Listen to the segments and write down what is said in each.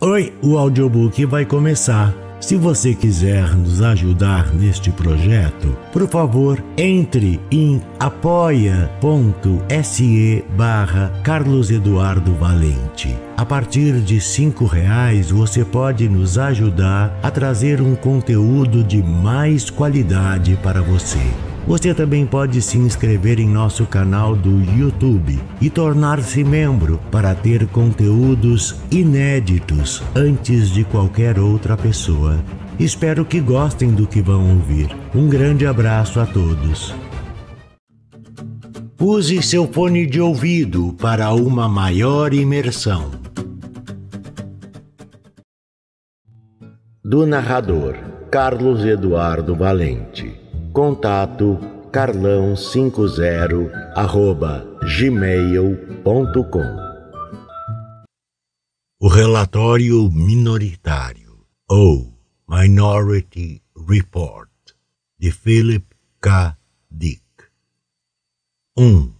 Oi, o audiobook vai começar. Se você quiser nos ajudar neste projeto, por favor, entre em apoia.se barra Carlos Eduardo Valente. A partir de cinco reais você pode nos ajudar a trazer um conteúdo de mais qualidade para você. Você também pode se inscrever em nosso canal do YouTube e tornar-se membro para ter conteúdos inéditos antes de qualquer outra pessoa. Espero que gostem do que vão ouvir. Um grande abraço a todos. Use seu fone de ouvido para uma maior imersão. Do narrador Carlos Eduardo Valente. Contato carlão50 arroba gmail.com O relatório minoritário ou Minority Report de Philip K. Dick 1. Um.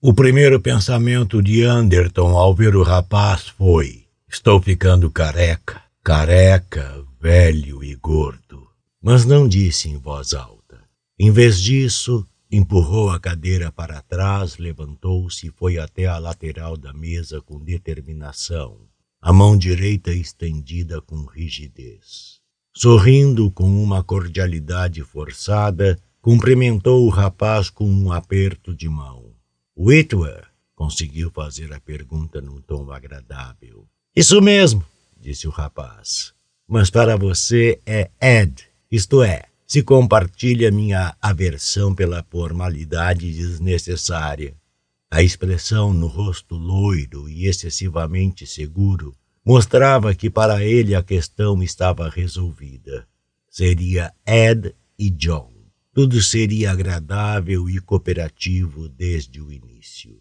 O primeiro pensamento de Anderton ao ver o rapaz foi: Estou ficando careca, careca, velho e gordo mas não disse em voz alta. Em vez disso, empurrou a cadeira para trás, levantou-se e foi até a lateral da mesa com determinação, a mão direita estendida com rigidez. Sorrindo com uma cordialidade forçada, cumprimentou o rapaz com um aperto de mão. Whitwer conseguiu fazer a pergunta num tom agradável. Isso mesmo, disse o rapaz. Mas para você é Ed isto é, se compartilha minha aversão pela formalidade desnecessária. A expressão no rosto loiro e excessivamente seguro mostrava que para ele a questão estava resolvida. Seria Ed e John. Tudo seria agradável e cooperativo desde o início.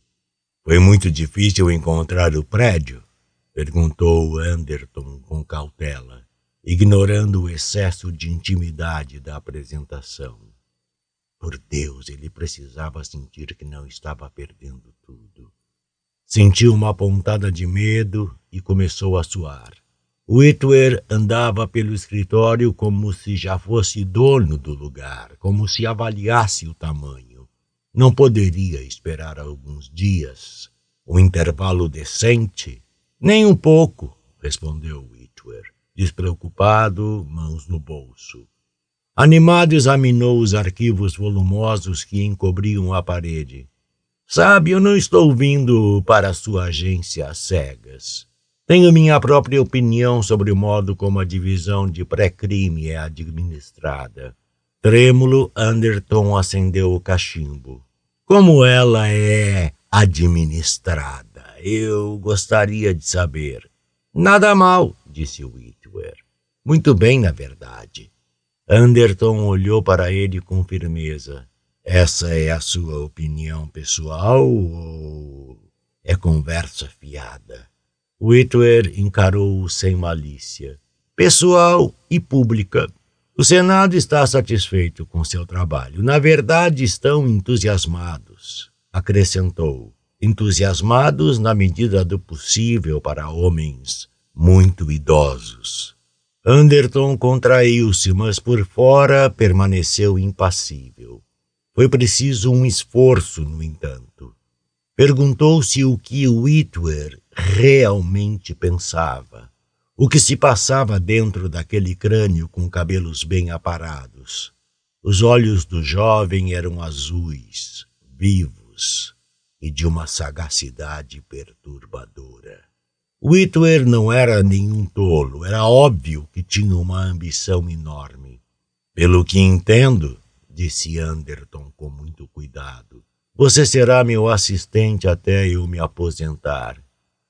Foi muito difícil encontrar o prédio? perguntou Anderton com cautela ignorando o excesso de intimidade da apresentação. Por Deus, ele precisava sentir que não estava perdendo tudo. Sentiu uma pontada de medo e começou a suar. Whitwer andava pelo escritório como se já fosse dono do lugar, como se avaliasse o tamanho. Não poderia esperar alguns dias, um intervalo decente? Nem um pouco, respondeu Despreocupado, mãos no bolso. Animado examinou os arquivos volumosos que encobriam a parede. Sabe, eu não estou vindo para sua agência às cegas. Tenho minha própria opinião sobre o modo como a divisão de pré-crime é administrada. Trêmulo, Anderton acendeu o cachimbo. Como ela é administrada? Eu gostaria de saber. Nada mal, disse Whit. Silver. Muito bem, na verdade. Anderton olhou para ele com firmeza. Essa é a sua opinião pessoal ou é conversa fiada? Whitwer encarou-o sem malícia. Pessoal e pública. O Senado está satisfeito com seu trabalho. Na verdade, estão entusiasmados, acrescentou. Entusiasmados na medida do possível para homens muito idosos. Anderton contraiu-se, mas por fora permaneceu impassível. Foi preciso um esforço, no entanto. Perguntou-se o que Whitwer realmente pensava, o que se passava dentro daquele crânio com cabelos bem aparados. Os olhos do jovem eram azuis, vivos e de uma sagacidade perturbadora. Whitwer não era nenhum tolo, era óbvio que tinha uma ambição enorme. Pelo que entendo, disse Anderton com muito cuidado, você será meu assistente até eu me aposentar.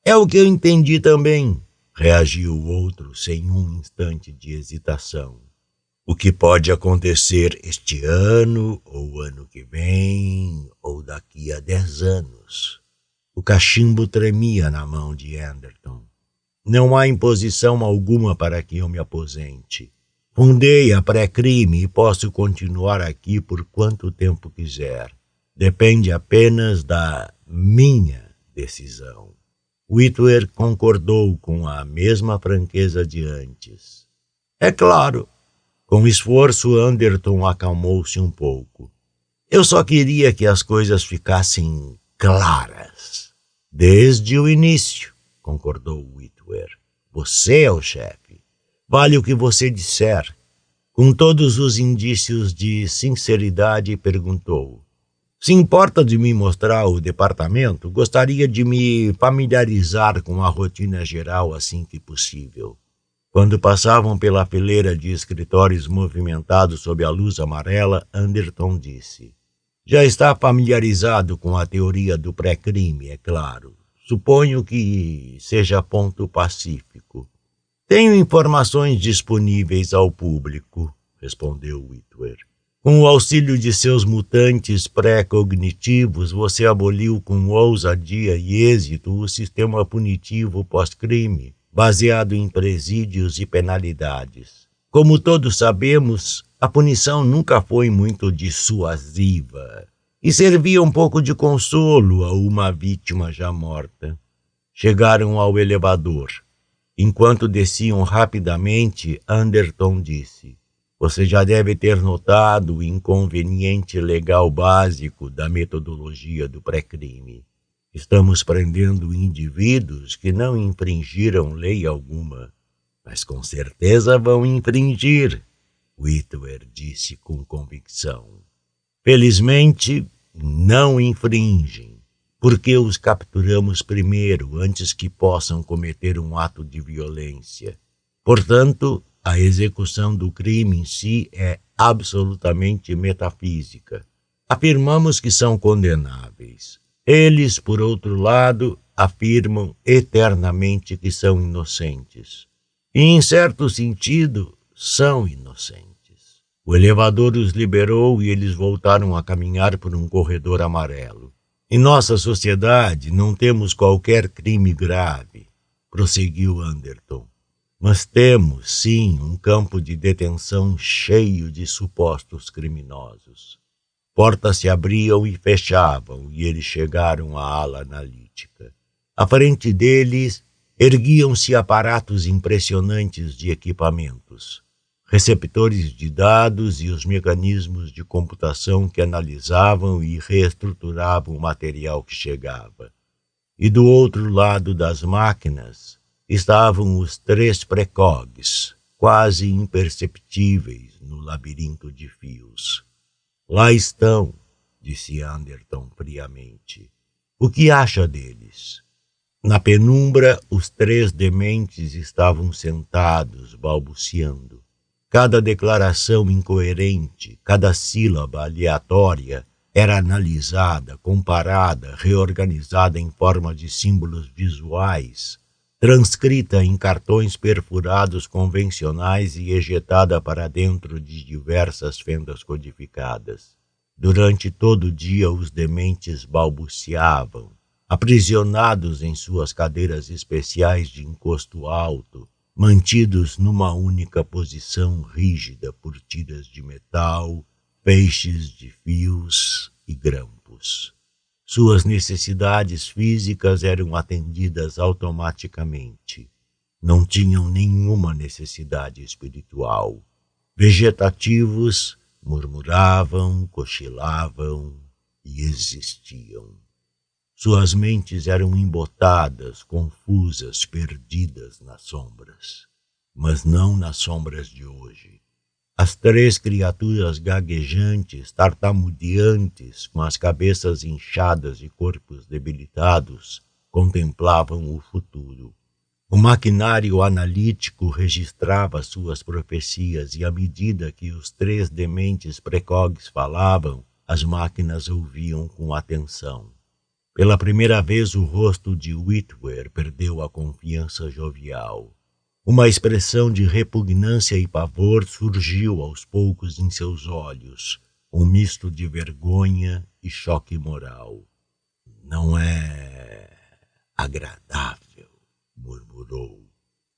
É o que eu entendi também, reagiu o outro sem um instante de hesitação. O que pode acontecer este ano, ou ano que vem, ou daqui a dez anos. O cachimbo tremia na mão de Anderton. Não há imposição alguma para que eu me aposente. Fundei a pré-crime e posso continuar aqui por quanto tempo quiser. Depende apenas da minha decisão. Whitwer concordou com a mesma franqueza de antes. É claro. Com esforço, Anderton acalmou-se um pouco. Eu só queria que as coisas ficassem claras. Desde o início, concordou Whitwer. Você é o chefe. Vale o que você disser. Com todos os indícios de sinceridade, perguntou: Se importa de me mostrar o departamento, gostaria de me familiarizar com a rotina geral assim que possível. Quando passavam pela fileira de escritórios movimentados sob a luz amarela, Anderton disse: já está familiarizado com a teoria do pré-crime, é claro. Suponho que seja ponto pacífico. Tenho informações disponíveis ao público, respondeu Whitwer. Com o auxílio de seus mutantes pré-cognitivos, você aboliu com ousadia e êxito o sistema punitivo pós-crime, baseado em presídios e penalidades. Como todos sabemos, a punição nunca foi muito dissuasiva e servia um pouco de consolo a uma vítima já morta. Chegaram ao elevador. Enquanto desciam rapidamente, Anderton disse: Você já deve ter notado o inconveniente legal básico da metodologia do pré-crime. Estamos prendendo indivíduos que não infringiram lei alguma, mas com certeza vão infringir Whitwer disse com convicção. Felizmente, não infringem, porque os capturamos primeiro antes que possam cometer um ato de violência. Portanto, a execução do crime em si é absolutamente metafísica. Afirmamos que são condenáveis. Eles, por outro lado, afirmam eternamente que são inocentes. E, em certo sentido, são inocentes. O elevador os liberou e eles voltaram a caminhar por um corredor amarelo. Em nossa sociedade não temos qualquer crime grave, prosseguiu Anderton. Mas temos, sim, um campo de detenção cheio de supostos criminosos. Portas se abriam e fechavam, e eles chegaram à ala analítica. À frente deles erguiam-se aparatos impressionantes de equipamentos receptores de dados e os mecanismos de computação que analisavam e reestruturavam o material que chegava. E do outro lado das máquinas estavam os três precogs, quase imperceptíveis no labirinto de fios. Lá estão, disse Anderton friamente. O que acha deles? Na penumbra, os três dementes estavam sentados, balbuciando. Cada declaração incoerente, cada sílaba aleatória era analisada, comparada, reorganizada em forma de símbolos visuais, transcrita em cartões perfurados convencionais e ejetada para dentro de diversas fendas codificadas. Durante todo o dia, os dementes balbuciavam, aprisionados em suas cadeiras especiais de encosto alto, mantidos numa única posição rígida por tiras de metal, peixes de fios e grampos. Suas necessidades físicas eram atendidas automaticamente. Não tinham nenhuma necessidade espiritual. Vegetativos murmuravam, cochilavam e existiam. Suas mentes eram embotadas, confusas, perdidas nas sombras. Mas não nas sombras de hoje. As três criaturas gaguejantes, tartamudeantes, com as cabeças inchadas e corpos debilitados, contemplavam o futuro. O maquinário analítico registrava suas profecias e, à medida que os três dementes precogs falavam, as máquinas ouviam com atenção. Pela primeira vez, o rosto de Whitwer perdeu a confiança jovial. Uma expressão de repugnância e pavor surgiu aos poucos em seus olhos, um misto de vergonha e choque moral. Não é agradável, murmurou.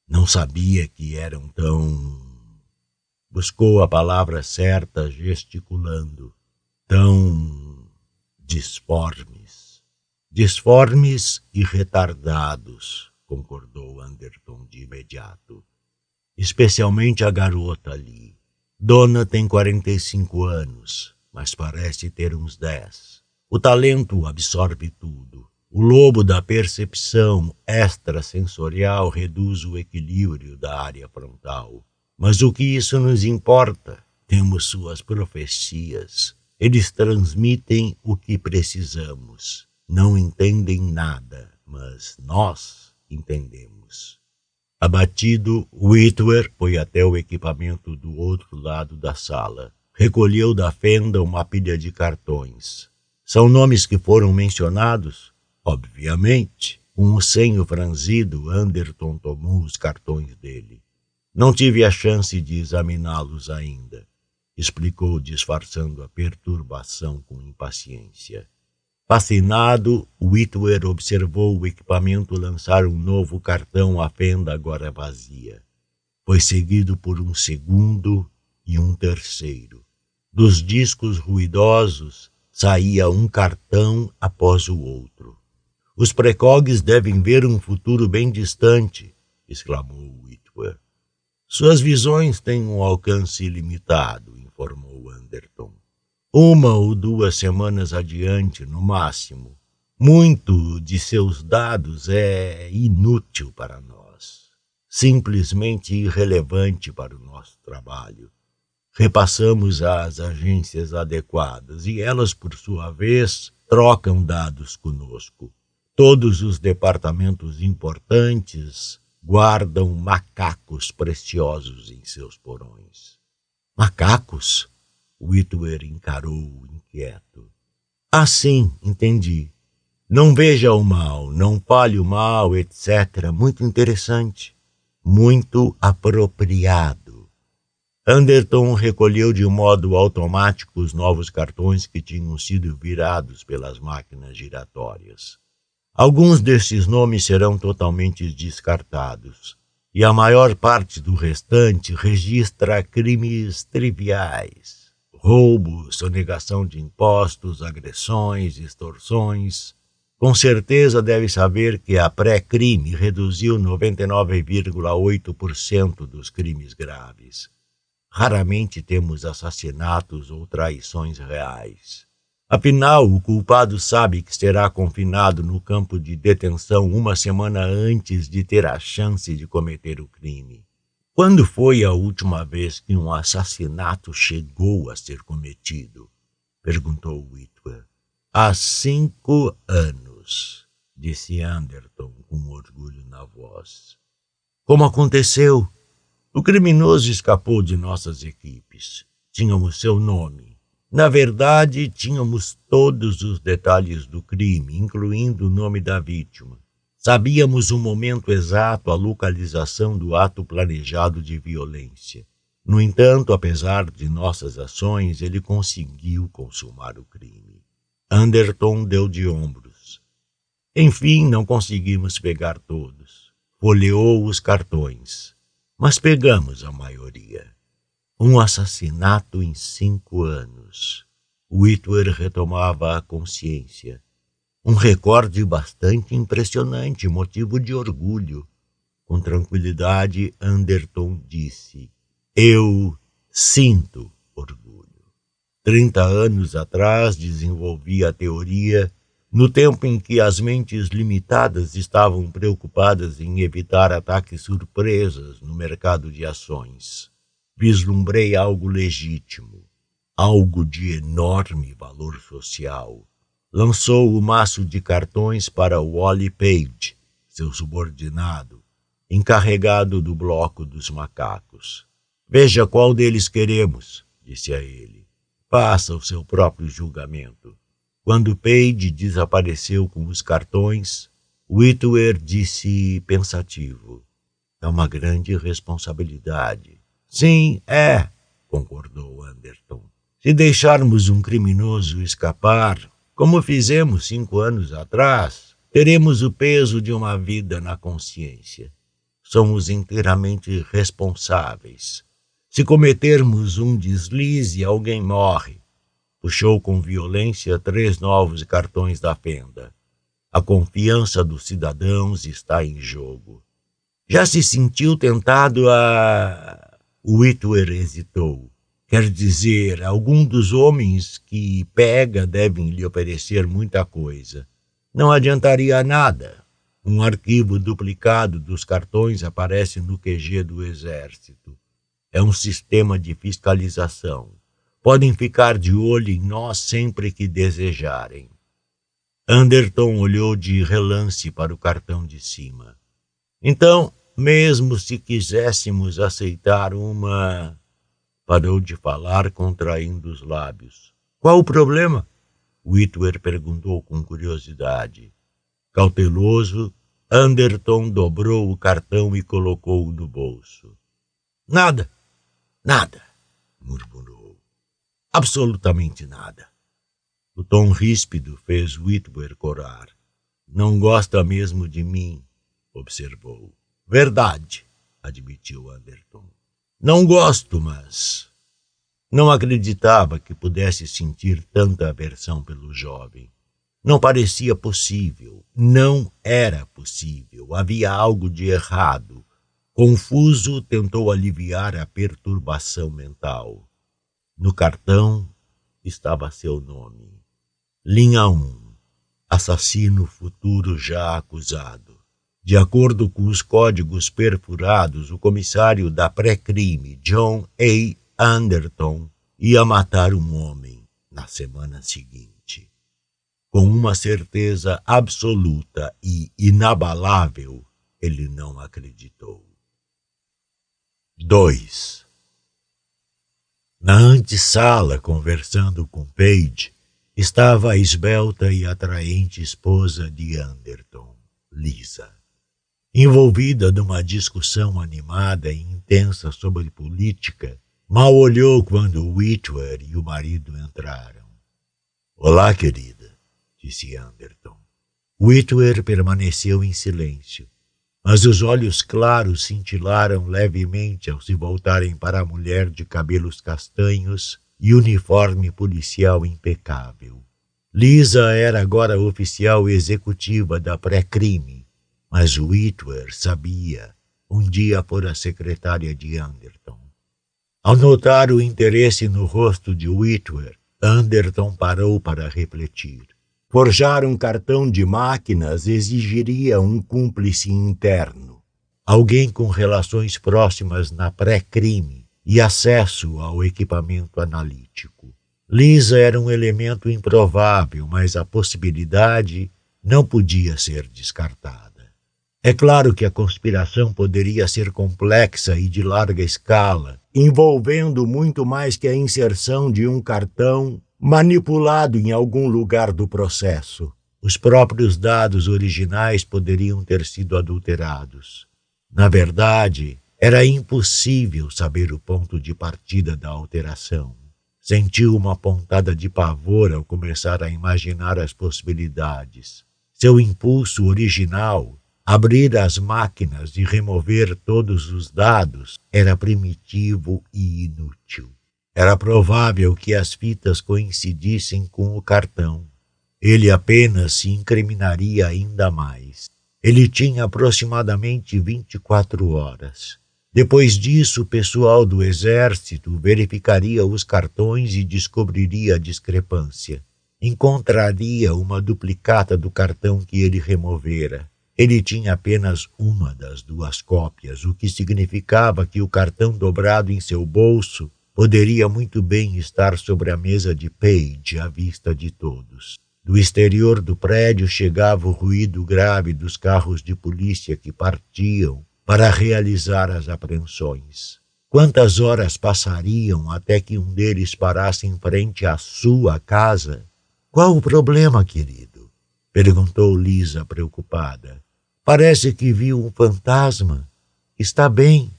Não sabia que eram tão. Buscou a palavra certa, gesticulando. Tão disforme Disformes e retardados, concordou Anderton de imediato. Especialmente a garota ali. Dona tem 45 anos, mas parece ter uns 10. O talento absorve tudo. O lobo da percepção extrasensorial reduz o equilíbrio da área frontal. Mas o que isso nos importa? Temos suas profecias. Eles transmitem o que precisamos não entendem nada, mas nós entendemos. Abatido, Whitwer foi até o equipamento do outro lado da sala. Recolheu da fenda uma pilha de cartões. São nomes que foram mencionados? Obviamente. Com o senho franzido, Anderton tomou os cartões dele. Não tive a chance de examiná-los ainda, explicou, disfarçando a perturbação com impaciência. Fascinado, Whitwer observou o equipamento lançar um novo cartão à fenda agora vazia. Foi seguido por um segundo e um terceiro. Dos discos ruidosos saía um cartão após o outro. Os precogs devem ver um futuro bem distante, exclamou Whitwer. Suas visões têm um alcance limitado, informou Anderton uma ou duas semanas adiante, no máximo. Muito de seus dados é inútil para nós, simplesmente irrelevante para o nosso trabalho. Repassamos às agências adequadas e elas, por sua vez, trocam dados conosco. Todos os departamentos importantes guardam macacos preciosos em seus porões. Macacos? Whitwer encarou inquieto. Assim, sim, entendi. Não veja o mal, não fale o mal, etc. Muito interessante, muito apropriado. Anderton recolheu de modo automático os novos cartões que tinham sido virados pelas máquinas giratórias. Alguns desses nomes serão totalmente descartados, e a maior parte do restante registra crimes triviais roubo, sonegação de impostos, agressões, extorsões. Com certeza deve saber que a pré-crime reduziu 99,8% dos crimes graves. Raramente temos assassinatos ou traições reais. Afinal, o culpado sabe que será confinado no campo de detenção uma semana antes de ter a chance de cometer o crime. Quando foi a última vez que um assassinato chegou a ser cometido? perguntou Whitwer. Há cinco anos, disse Anderton com orgulho na voz. Como aconteceu? O criminoso escapou de nossas equipes. Tínhamos seu nome. Na verdade, tínhamos todos os detalhes do crime, incluindo o nome da vítima. Sabíamos o momento exato, a localização do ato planejado de violência. No entanto, apesar de nossas ações, ele conseguiu consumar o crime. Anderton deu de ombros. Enfim, não conseguimos pegar todos. Folheou os cartões, mas pegamos a maioria. Um assassinato em cinco anos. Whitwer retomava a consciência. Um recorde bastante impressionante, motivo de orgulho. Com tranquilidade, Anderton disse: Eu sinto orgulho. Trinta anos atrás desenvolvi a teoria, no tempo em que as mentes limitadas estavam preocupadas em evitar ataques surpresas no mercado de ações. Vislumbrei algo legítimo, algo de enorme valor social lançou o maço de cartões para Wally Page, seu subordinado, encarregado do bloco dos macacos. Veja qual deles queremos, disse a ele. Faça o seu próprio julgamento. Quando Page desapareceu com os cartões, Whitwer disse pensativo. É uma grande responsabilidade. Sim, é, concordou Anderton. Se deixarmos um criminoso escapar, como fizemos cinco anos atrás, teremos o peso de uma vida na consciência. Somos inteiramente responsáveis. Se cometermos um deslize, alguém morre. Puxou com violência três novos cartões da fenda. A confiança dos cidadãos está em jogo. Já se sentiu tentado a. O Ituer hesitou. Quer dizer, algum dos homens que pega devem lhe oferecer muita coisa. Não adiantaria nada. Um arquivo duplicado dos cartões aparece no QG do Exército. É um sistema de fiscalização. Podem ficar de olho em nós sempre que desejarem. Anderton olhou de relance para o cartão de cima. Então, mesmo se quiséssemos aceitar uma Parou de falar, contraindo os lábios. Qual o problema? Whitwer perguntou com curiosidade. Cauteloso, Anderton dobrou o cartão e colocou-o no bolso. Nada, nada, murmurou. Absolutamente nada. O tom ríspido fez Whitwer corar. Não gosta mesmo de mim, observou. Verdade, admitiu Anderton. Não gosto, mas não acreditava que pudesse sentir tanta aversão pelo jovem. Não parecia possível, não era possível, havia algo de errado. Confuso, tentou aliviar a perturbação mental. No cartão estava seu nome. Linha 1 Assassino futuro já acusado. De acordo com os códigos perfurados, o comissário da pré-crime, John A. Anderton, ia matar um homem na semana seguinte. Com uma certeza absoluta e inabalável, ele não acreditou. 2. Na antessala, conversando com Paige, estava a esbelta e atraente esposa de Anderton, Lisa envolvida numa discussão animada e intensa sobre política, mal olhou quando Whitwer e o marido entraram. Olá, querida, disse Anderton. Whitwer permaneceu em silêncio, mas os olhos claros cintilaram levemente ao se voltarem para a mulher de cabelos castanhos e uniforme policial impecável. Lisa era agora oficial executiva da pré-crime mas Whitwer sabia, um dia fora secretária de Anderton. Ao notar o interesse no rosto de Whitwer, Anderton parou para refletir. Forjar um cartão de máquinas exigiria um cúmplice interno, alguém com relações próximas na pré-crime e acesso ao equipamento analítico. Lisa era um elemento improvável, mas a possibilidade não podia ser descartada. É claro que a conspiração poderia ser complexa e de larga escala, envolvendo muito mais que a inserção de um cartão manipulado em algum lugar do processo. Os próprios dados originais poderiam ter sido adulterados. Na verdade, era impossível saber o ponto de partida da alteração. Sentiu uma pontada de pavor ao começar a imaginar as possibilidades. Seu impulso original Abrir as máquinas e remover todos os dados era primitivo e inútil. Era provável que as fitas coincidissem com o cartão. Ele apenas se incriminaria ainda mais. Ele tinha aproximadamente 24 horas. Depois disso, o pessoal do exército verificaria os cartões e descobriria a discrepância. Encontraria uma duplicata do cartão que ele removera. Ele tinha apenas uma das duas cópias, o que significava que o cartão dobrado em seu bolso poderia muito bem estar sobre a mesa de Page à vista de todos. Do exterior do prédio chegava o ruído grave dos carros de polícia que partiam para realizar as apreensões. Quantas horas passariam até que um deles parasse em frente à sua casa? Qual o problema, querido? perguntou Lisa preocupada. Parece que viu um fantasma. Está bem.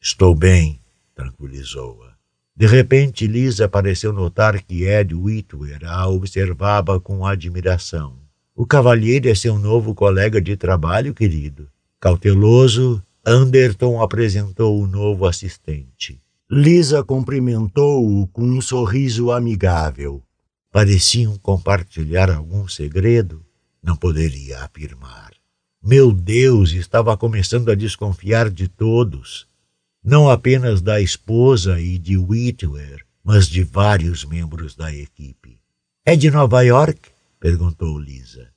Estou bem, tranquilizou-a. De repente, Lisa pareceu notar que Ed Whitwer a observava com admiração. O cavalheiro é seu novo colega de trabalho, querido. Cauteloso, Anderton apresentou o novo assistente. Lisa cumprimentou-o com um sorriso amigável. Pareciam compartilhar algum segredo? Não poderia afirmar. Meu Deus, estava começando a desconfiar de todos, não apenas da esposa e de Whitwer, mas de vários membros da equipe. É de Nova York? perguntou Lisa.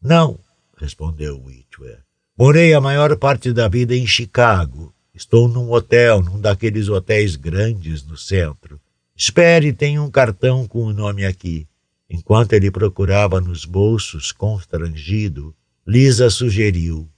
Não, respondeu Whitwer. Morei a maior parte da vida em Chicago. Estou num hotel, num daqueles hotéis grandes no centro. Espere, tenho um cartão com o nome aqui. Enquanto ele procurava nos bolsos, constrangido, Lisa sugeriu: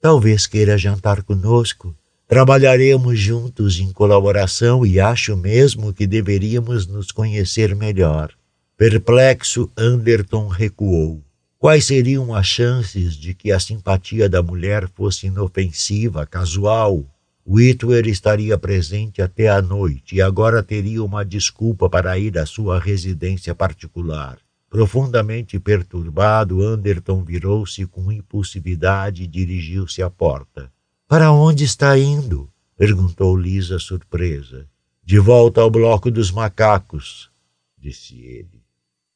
Talvez queira jantar conosco. Trabalharemos juntos em colaboração e acho mesmo que deveríamos nos conhecer melhor. Perplexo, Anderton recuou. Quais seriam as chances de que a simpatia da mulher fosse inofensiva, casual? Whitwer estaria presente até a noite e agora teria uma desculpa para ir à sua residência particular. Profundamente perturbado, Anderton virou-se com impulsividade e dirigiu-se à porta. Para onde está indo? perguntou Lisa surpresa. De volta ao bloco dos macacos, disse ele.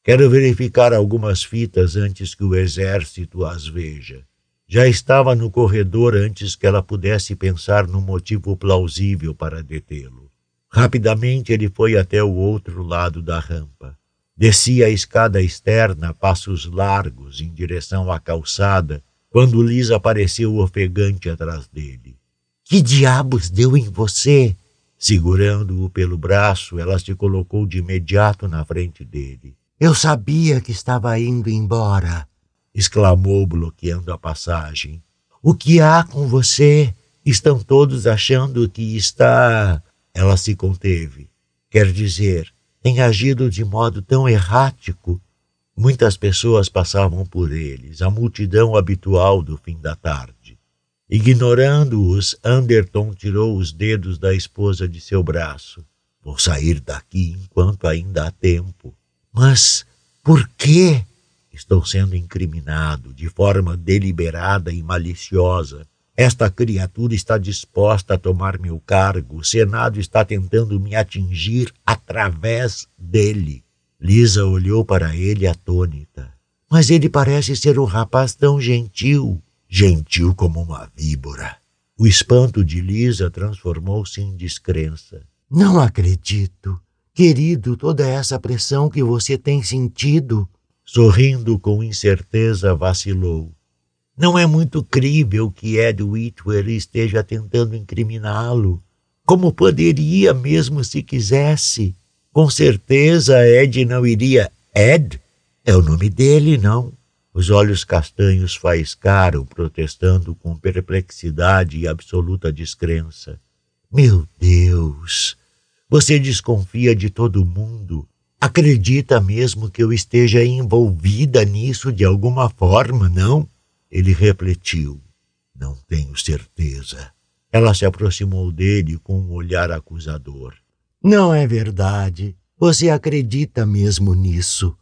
Quero verificar algumas fitas antes que o exército as veja. Já estava no corredor antes que ela pudesse pensar num motivo plausível para detê-lo. Rapidamente ele foi até o outro lado da rampa. Descia a escada externa, passos largos, em direção à calçada, quando Liz apareceu ofegante atrás dele. Que diabos deu em você? Segurando-o pelo braço, ela se colocou de imediato na frente dele. Eu sabia que estava indo embora, exclamou, bloqueando a passagem. O que há com você? Estão todos achando que está. Ela se conteve. Quer dizer, tem agido de modo tão errático. Muitas pessoas passavam por eles, a multidão habitual do fim da tarde. Ignorando-os, Anderton tirou os dedos da esposa de seu braço. Vou sair daqui enquanto ainda há tempo. Mas por que? Estou sendo incriminado de forma deliberada e maliciosa. Esta criatura está disposta a tomar meu cargo. O Senado está tentando me atingir através dele. Lisa olhou para ele atônita. Mas ele parece ser um rapaz tão gentil. Gentil como uma víbora. O espanto de Lisa transformou-se em descrença. Não acredito. Querido, toda essa pressão que você tem sentido. Sorrindo com incerteza, vacilou. Não é muito crível que Ed Whitwer esteja tentando incriminá-lo, como poderia mesmo se quisesse. Com certeza Ed não iria. Ed? É o nome dele, não? Os olhos castanhos faiscaram, protestando com perplexidade e absoluta descrença. Meu Deus! Você desconfia de todo mundo. Acredita mesmo que eu esteja envolvida nisso de alguma forma, não? Ele refletiu. Não tenho certeza. Ela se aproximou dele com um olhar acusador. Não é verdade. Você acredita mesmo nisso?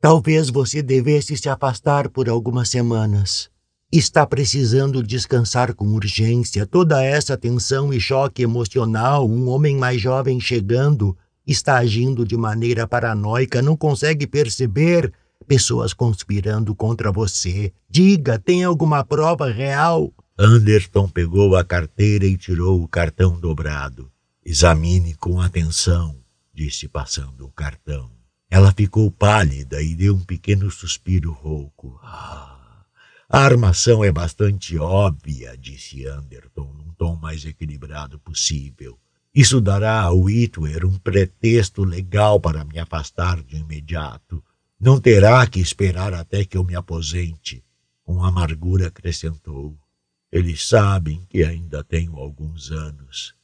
Talvez você devesse se afastar por algumas semanas. Está precisando descansar com urgência. Toda essa tensão e choque emocional, um homem mais jovem chegando, está agindo de maneira paranoica, não consegue perceber pessoas conspirando contra você. Diga, tem alguma prova real? Anderton pegou a carteira e tirou o cartão dobrado. Examine com atenção, disse passando o cartão. Ela ficou pálida e deu um pequeno suspiro rouco. Ah, a armação é bastante óbvia, disse Anderton num tom mais equilibrado possível. Isso dará a Whitwer um pretexto legal para me afastar de imediato. Não terá que esperar até que eu me aposente. Com amargura acrescentou. Eles sabem que ainda tenho alguns anos.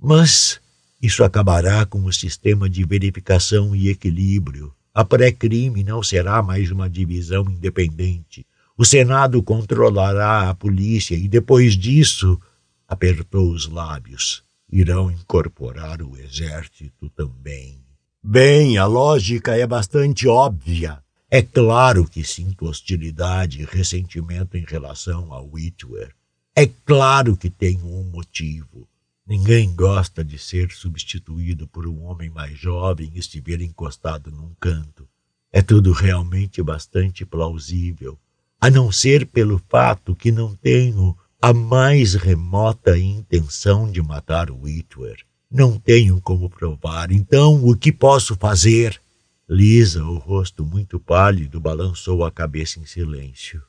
Mas isso acabará com o sistema de verificação e equilíbrio. A pré-crime não será mais uma divisão independente. O Senado controlará a polícia e depois disso, apertou os lábios, irão incorporar o exército também. Bem, a lógica é bastante óbvia. É claro que sinto hostilidade e ressentimento em relação a Whitwer. É claro que tenho um motivo. Ninguém gosta de ser substituído por um homem mais jovem e se ver encostado num canto. É tudo realmente bastante plausível, a não ser pelo fato que não tenho a mais remota intenção de matar Whitwer. Não tenho como provar, então o que posso fazer? Lisa, o rosto muito pálido, balançou a cabeça em silêncio.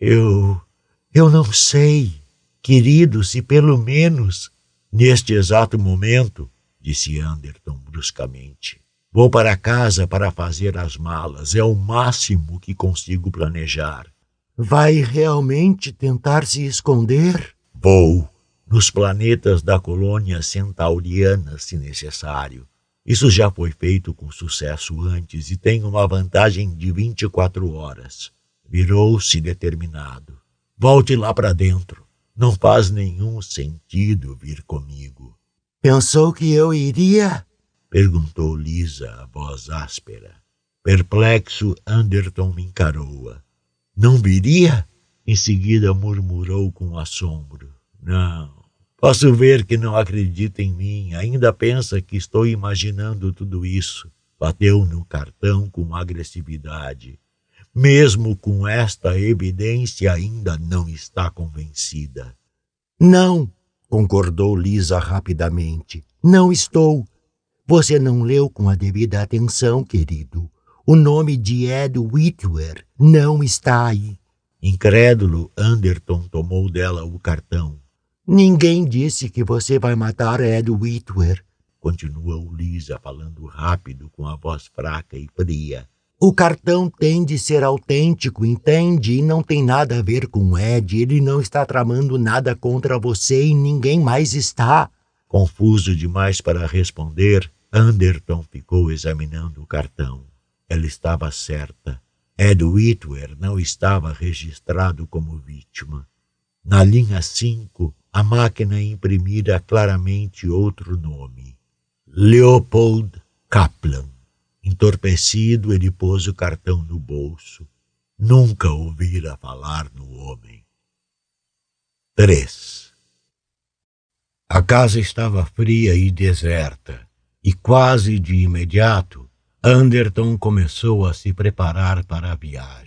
Eu. eu não sei. Querido, se pelo menos. Neste exato momento, disse Anderton bruscamente, vou para casa para fazer as malas. É o máximo que consigo planejar. Vai realmente tentar se esconder? Vou nos planetas da colônia centauriana, se necessário. Isso já foi feito com sucesso antes e tem uma vantagem de 24 horas. Virou-se determinado. Volte lá para dentro. Não faz nenhum sentido vir comigo. Pensou que eu iria? perguntou Lisa, a voz áspera. Perplexo, Anderton encarou-a. Não viria? Em seguida murmurou com assombro. Não, Posso ver que não acredita em mim, ainda pensa que estou imaginando tudo isso. Bateu no cartão com agressividade. Mesmo com esta evidência, ainda não está convencida. Não, concordou Lisa rapidamente. Não estou. Você não leu com a devida atenção, querido. O nome de Ed Whitwer não está aí. Incrédulo, Anderton tomou dela o cartão. Ninguém disse que você vai matar Ed Whitwer. Continuou Lisa, falando rápido, com a voz fraca e fria. O cartão tem de ser autêntico, entende? E não tem nada a ver com Ed. Ele não está tramando nada contra você e ninguém mais está. Confuso demais para responder, Anderton ficou examinando o cartão. Ela estava certa. Ed Whitwer não estava registrado como vítima. Na linha 5, a máquina imprimira claramente outro nome: Leopold Kaplan. Entorpecido, ele pôs o cartão no bolso. Nunca ouvira falar no homem. 3. A casa estava fria e deserta, e quase de imediato Anderton começou a se preparar para a viagem.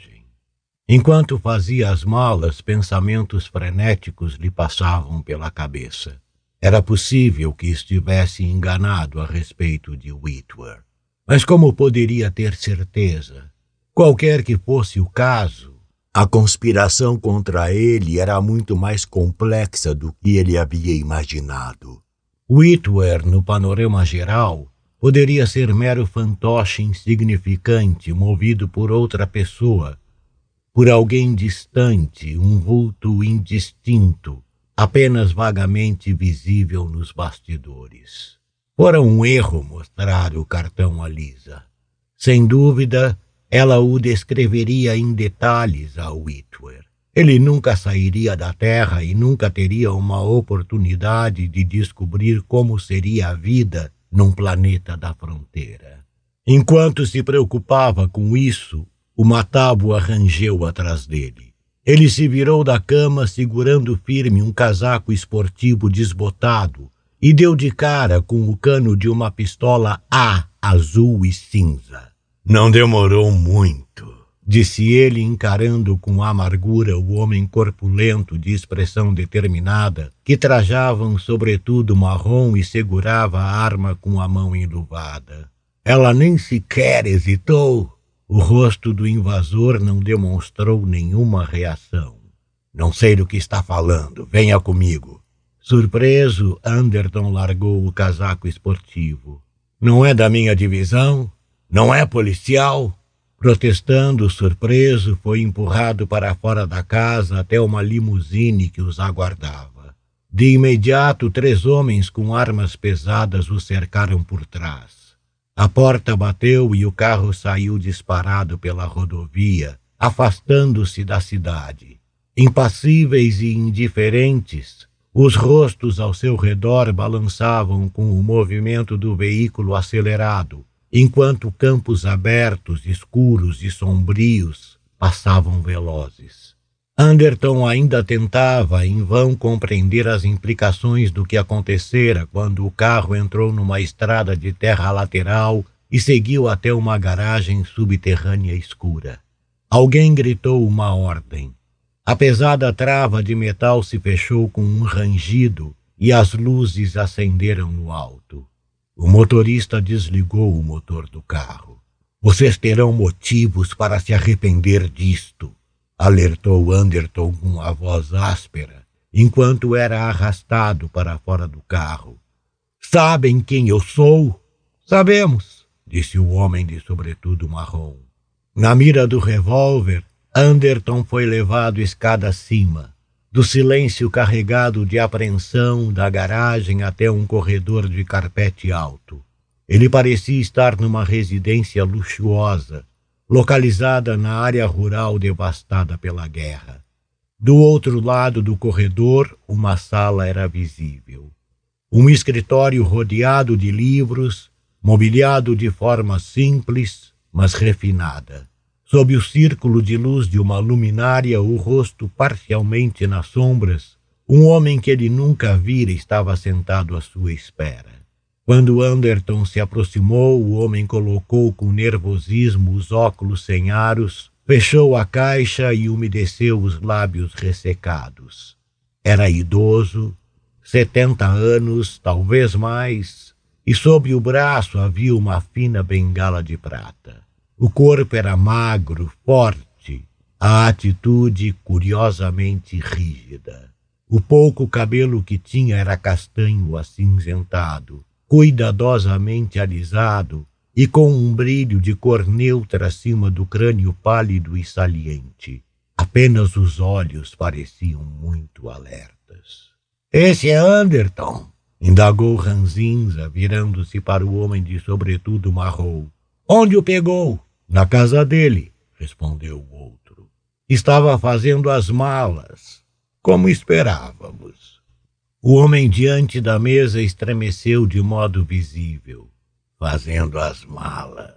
Enquanto fazia as malas, pensamentos frenéticos lhe passavam pela cabeça. Era possível que estivesse enganado a respeito de Whitworth. Mas como poderia ter certeza? Qualquer que fosse o caso, a conspiração contra ele era muito mais complexa do que ele havia imaginado. Whitworth, no panorama geral, poderia ser mero fantoche insignificante movido por outra pessoa por alguém distante, um vulto indistinto, apenas vagamente visível nos bastidores. Fora um erro mostrar o cartão a Lisa. Sem dúvida, ela o descreveria em detalhes a Whitwer. Ele nunca sairia da terra e nunca teria uma oportunidade de descobrir como seria a vida num planeta da fronteira. Enquanto se preocupava com isso, uma tábua rangeu atrás dele. Ele se virou da cama segurando firme um casaco esportivo desbotado e deu de cara com o cano de uma pistola A azul e cinza. Não demorou muito, disse ele, encarando com amargura o homem corpulento de expressão determinada, que trajava um sobretudo marrom e segurava a arma com a mão enluvada. Ela nem sequer hesitou o rosto do invasor não demonstrou nenhuma reação. Não sei do que está falando. Venha comigo. Surpreso, Anderton largou o casaco esportivo. Não é da minha divisão? Não é policial? Protestando, surpreso, foi empurrado para fora da casa até uma limusine que os aguardava. De imediato, três homens com armas pesadas o cercaram por trás. A porta bateu e o carro saiu disparado pela rodovia, afastando-se da cidade. Impassíveis e indiferentes, os rostos ao seu redor balançavam com o movimento do veículo acelerado, enquanto campos abertos, escuros e sombrios passavam velozes. Anderton ainda tentava em vão compreender as implicações do que acontecera quando o carro entrou numa estrada de terra lateral e seguiu até uma garagem subterrânea escura. Alguém gritou uma ordem. A pesada trava de metal se fechou com um rangido e as luzes acenderam no alto. O motorista desligou o motor do carro. Vocês terão motivos para se arrepender disto, alertou Anderton com a voz áspera, enquanto era arrastado para fora do carro. Sabem quem eu sou? Sabemos, disse o homem de sobretudo marrom. Na mira do revólver, Anderton foi levado escada acima, do silêncio carregado de apreensão da garagem até um corredor de carpete alto. Ele parecia estar numa residência luxuosa, localizada na área rural devastada pela guerra. Do outro lado do corredor, uma sala era visível. Um escritório rodeado de livros, mobiliado de forma simples, mas refinada. Sob o círculo de luz de uma luminária, o rosto parcialmente nas sombras, um homem que ele nunca vira estava sentado à sua espera. Quando Anderton se aproximou, o homem colocou com nervosismo os óculos sem aros, fechou a caixa e umedeceu os lábios ressecados. Era idoso, setenta anos, talvez mais, e sobre o braço havia uma fina bengala de prata. O corpo era magro, forte, a atitude curiosamente rígida. O pouco cabelo que tinha era castanho acinzentado cuidadosamente alisado e com um brilho de cor neutra acima do crânio pálido e saliente. Apenas os olhos pareciam muito alertas. Esse é Anderton, indagou Ranzinza, virando-se para o homem de sobretudo marrom. Onde o pegou? Na casa dele, respondeu o outro. Estava fazendo as malas, como esperávamos. O homem diante da mesa estremeceu de modo visível, fazendo as malas.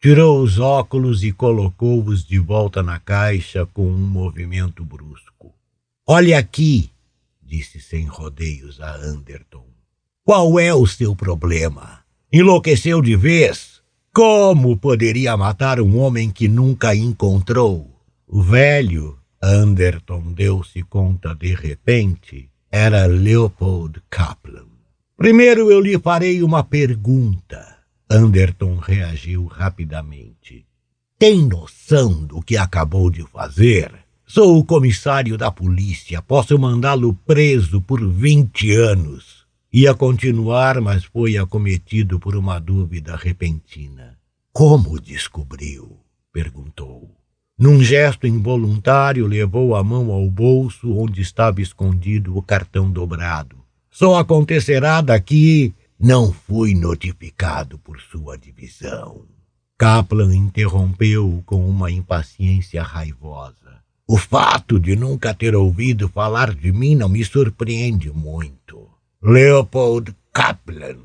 Tirou os óculos e colocou-os de volta na caixa com um movimento brusco. Olha aqui, disse sem rodeios a Anderton. Qual é o seu problema? Enlouqueceu de vez? Como poderia matar um homem que nunca encontrou? O velho, Anderton deu-se conta de repente, era Leopold Kaplan. Primeiro eu lhe farei uma pergunta. Anderton reagiu rapidamente. Tem noção do que acabou de fazer? Sou o comissário da polícia. Posso mandá-lo preso por 20 anos. Ia continuar, mas foi acometido por uma dúvida repentina. Como descobriu? perguntou. Num gesto involuntário, levou a mão ao bolso onde estava escondido o cartão dobrado. Só acontecerá daqui. Não fui notificado por sua divisão. Kaplan interrompeu com uma impaciência raivosa. O fato de nunca ter ouvido falar de mim não me surpreende muito. Leopold Kaplan,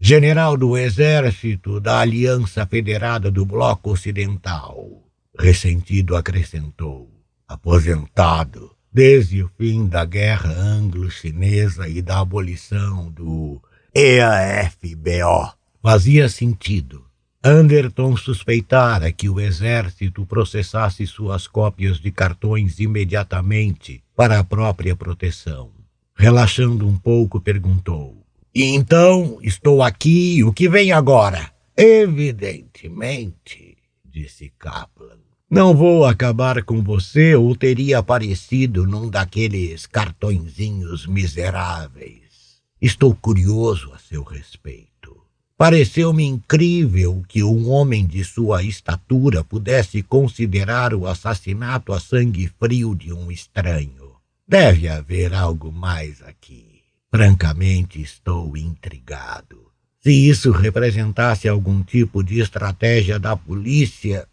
general do Exército da Aliança Federada do Bloco Ocidental Ressentido acrescentou, aposentado, desde o fim da guerra anglo-chinesa e da abolição do EAFBO. Fazia sentido. Anderton suspeitara que o exército processasse suas cópias de cartões imediatamente para a própria proteção. Relaxando um pouco, perguntou: E então estou aqui, o que vem agora? Evidentemente, disse Kaplan. Não vou acabar com você ou teria aparecido num daqueles cartõezinhos miseráveis. Estou curioso a seu respeito. Pareceu-me incrível que um homem de sua estatura pudesse considerar o assassinato a sangue frio de um estranho. Deve haver algo mais aqui. Francamente, estou intrigado. Se isso representasse algum tipo de estratégia da polícia,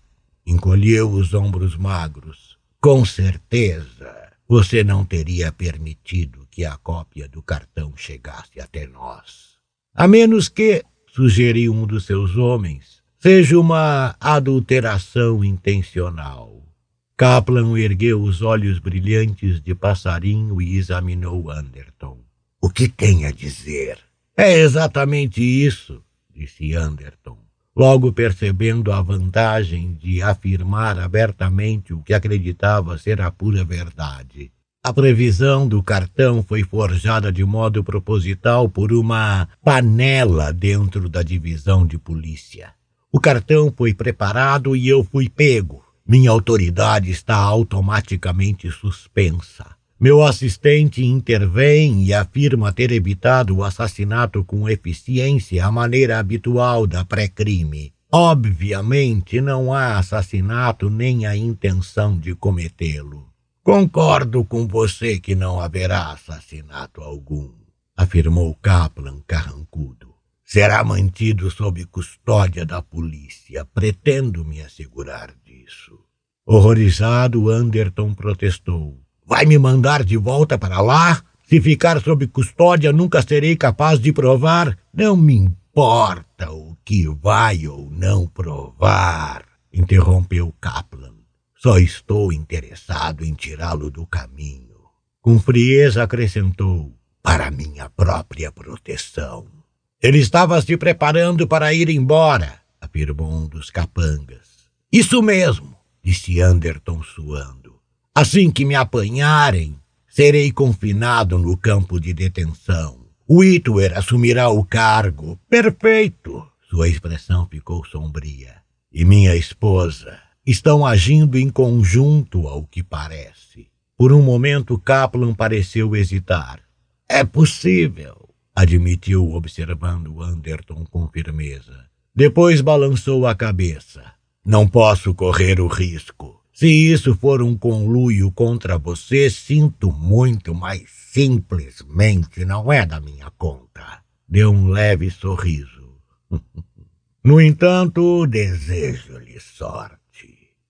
Encolheu os ombros magros. Com certeza, você não teria permitido que a cópia do cartão chegasse até nós. A menos que, sugeriu um dos seus homens, seja uma adulteração intencional. Kaplan ergueu os olhos brilhantes de passarinho e examinou Anderton. O que tem a dizer? É exatamente isso, disse Anderton. Logo percebendo a vantagem de afirmar abertamente o que acreditava ser a pura verdade. A previsão do cartão foi forjada de modo proposital por uma panela dentro da divisão de polícia. O cartão foi preparado e eu fui pego. Minha autoridade está automaticamente suspensa. Meu assistente intervém e afirma ter evitado o assassinato com eficiência à maneira habitual da pré-crime. Obviamente, não há assassinato nem a intenção de cometê-lo. Concordo com você que não haverá assassinato algum, afirmou Kaplan carrancudo. Será mantido sob custódia da polícia. Pretendo me assegurar disso. Horrorizado, Anderton protestou. Vai me mandar de volta para lá? Se ficar sob custódia, nunca serei capaz de provar. Não me importa o que vai ou não provar, interrompeu Kaplan. Só estou interessado em tirá-lo do caminho. Com frieza acrescentou, para minha própria proteção. Ele estava se preparando para ir embora, afirmou um dos capangas. Isso mesmo, disse Anderton suando. Assim que me apanharem, serei confinado no campo de detenção. Whitwer assumirá o cargo. Perfeito! Sua expressão ficou sombria. E minha esposa estão agindo em conjunto ao que parece. Por um momento, Kaplan pareceu hesitar. É possível, admitiu, observando Anderton com firmeza. Depois balançou a cabeça. Não posso correr o risco. Se isso for um conluio contra você, sinto muito, mas simplesmente não é da minha conta. Deu um leve sorriso. no entanto, desejo-lhe sorte.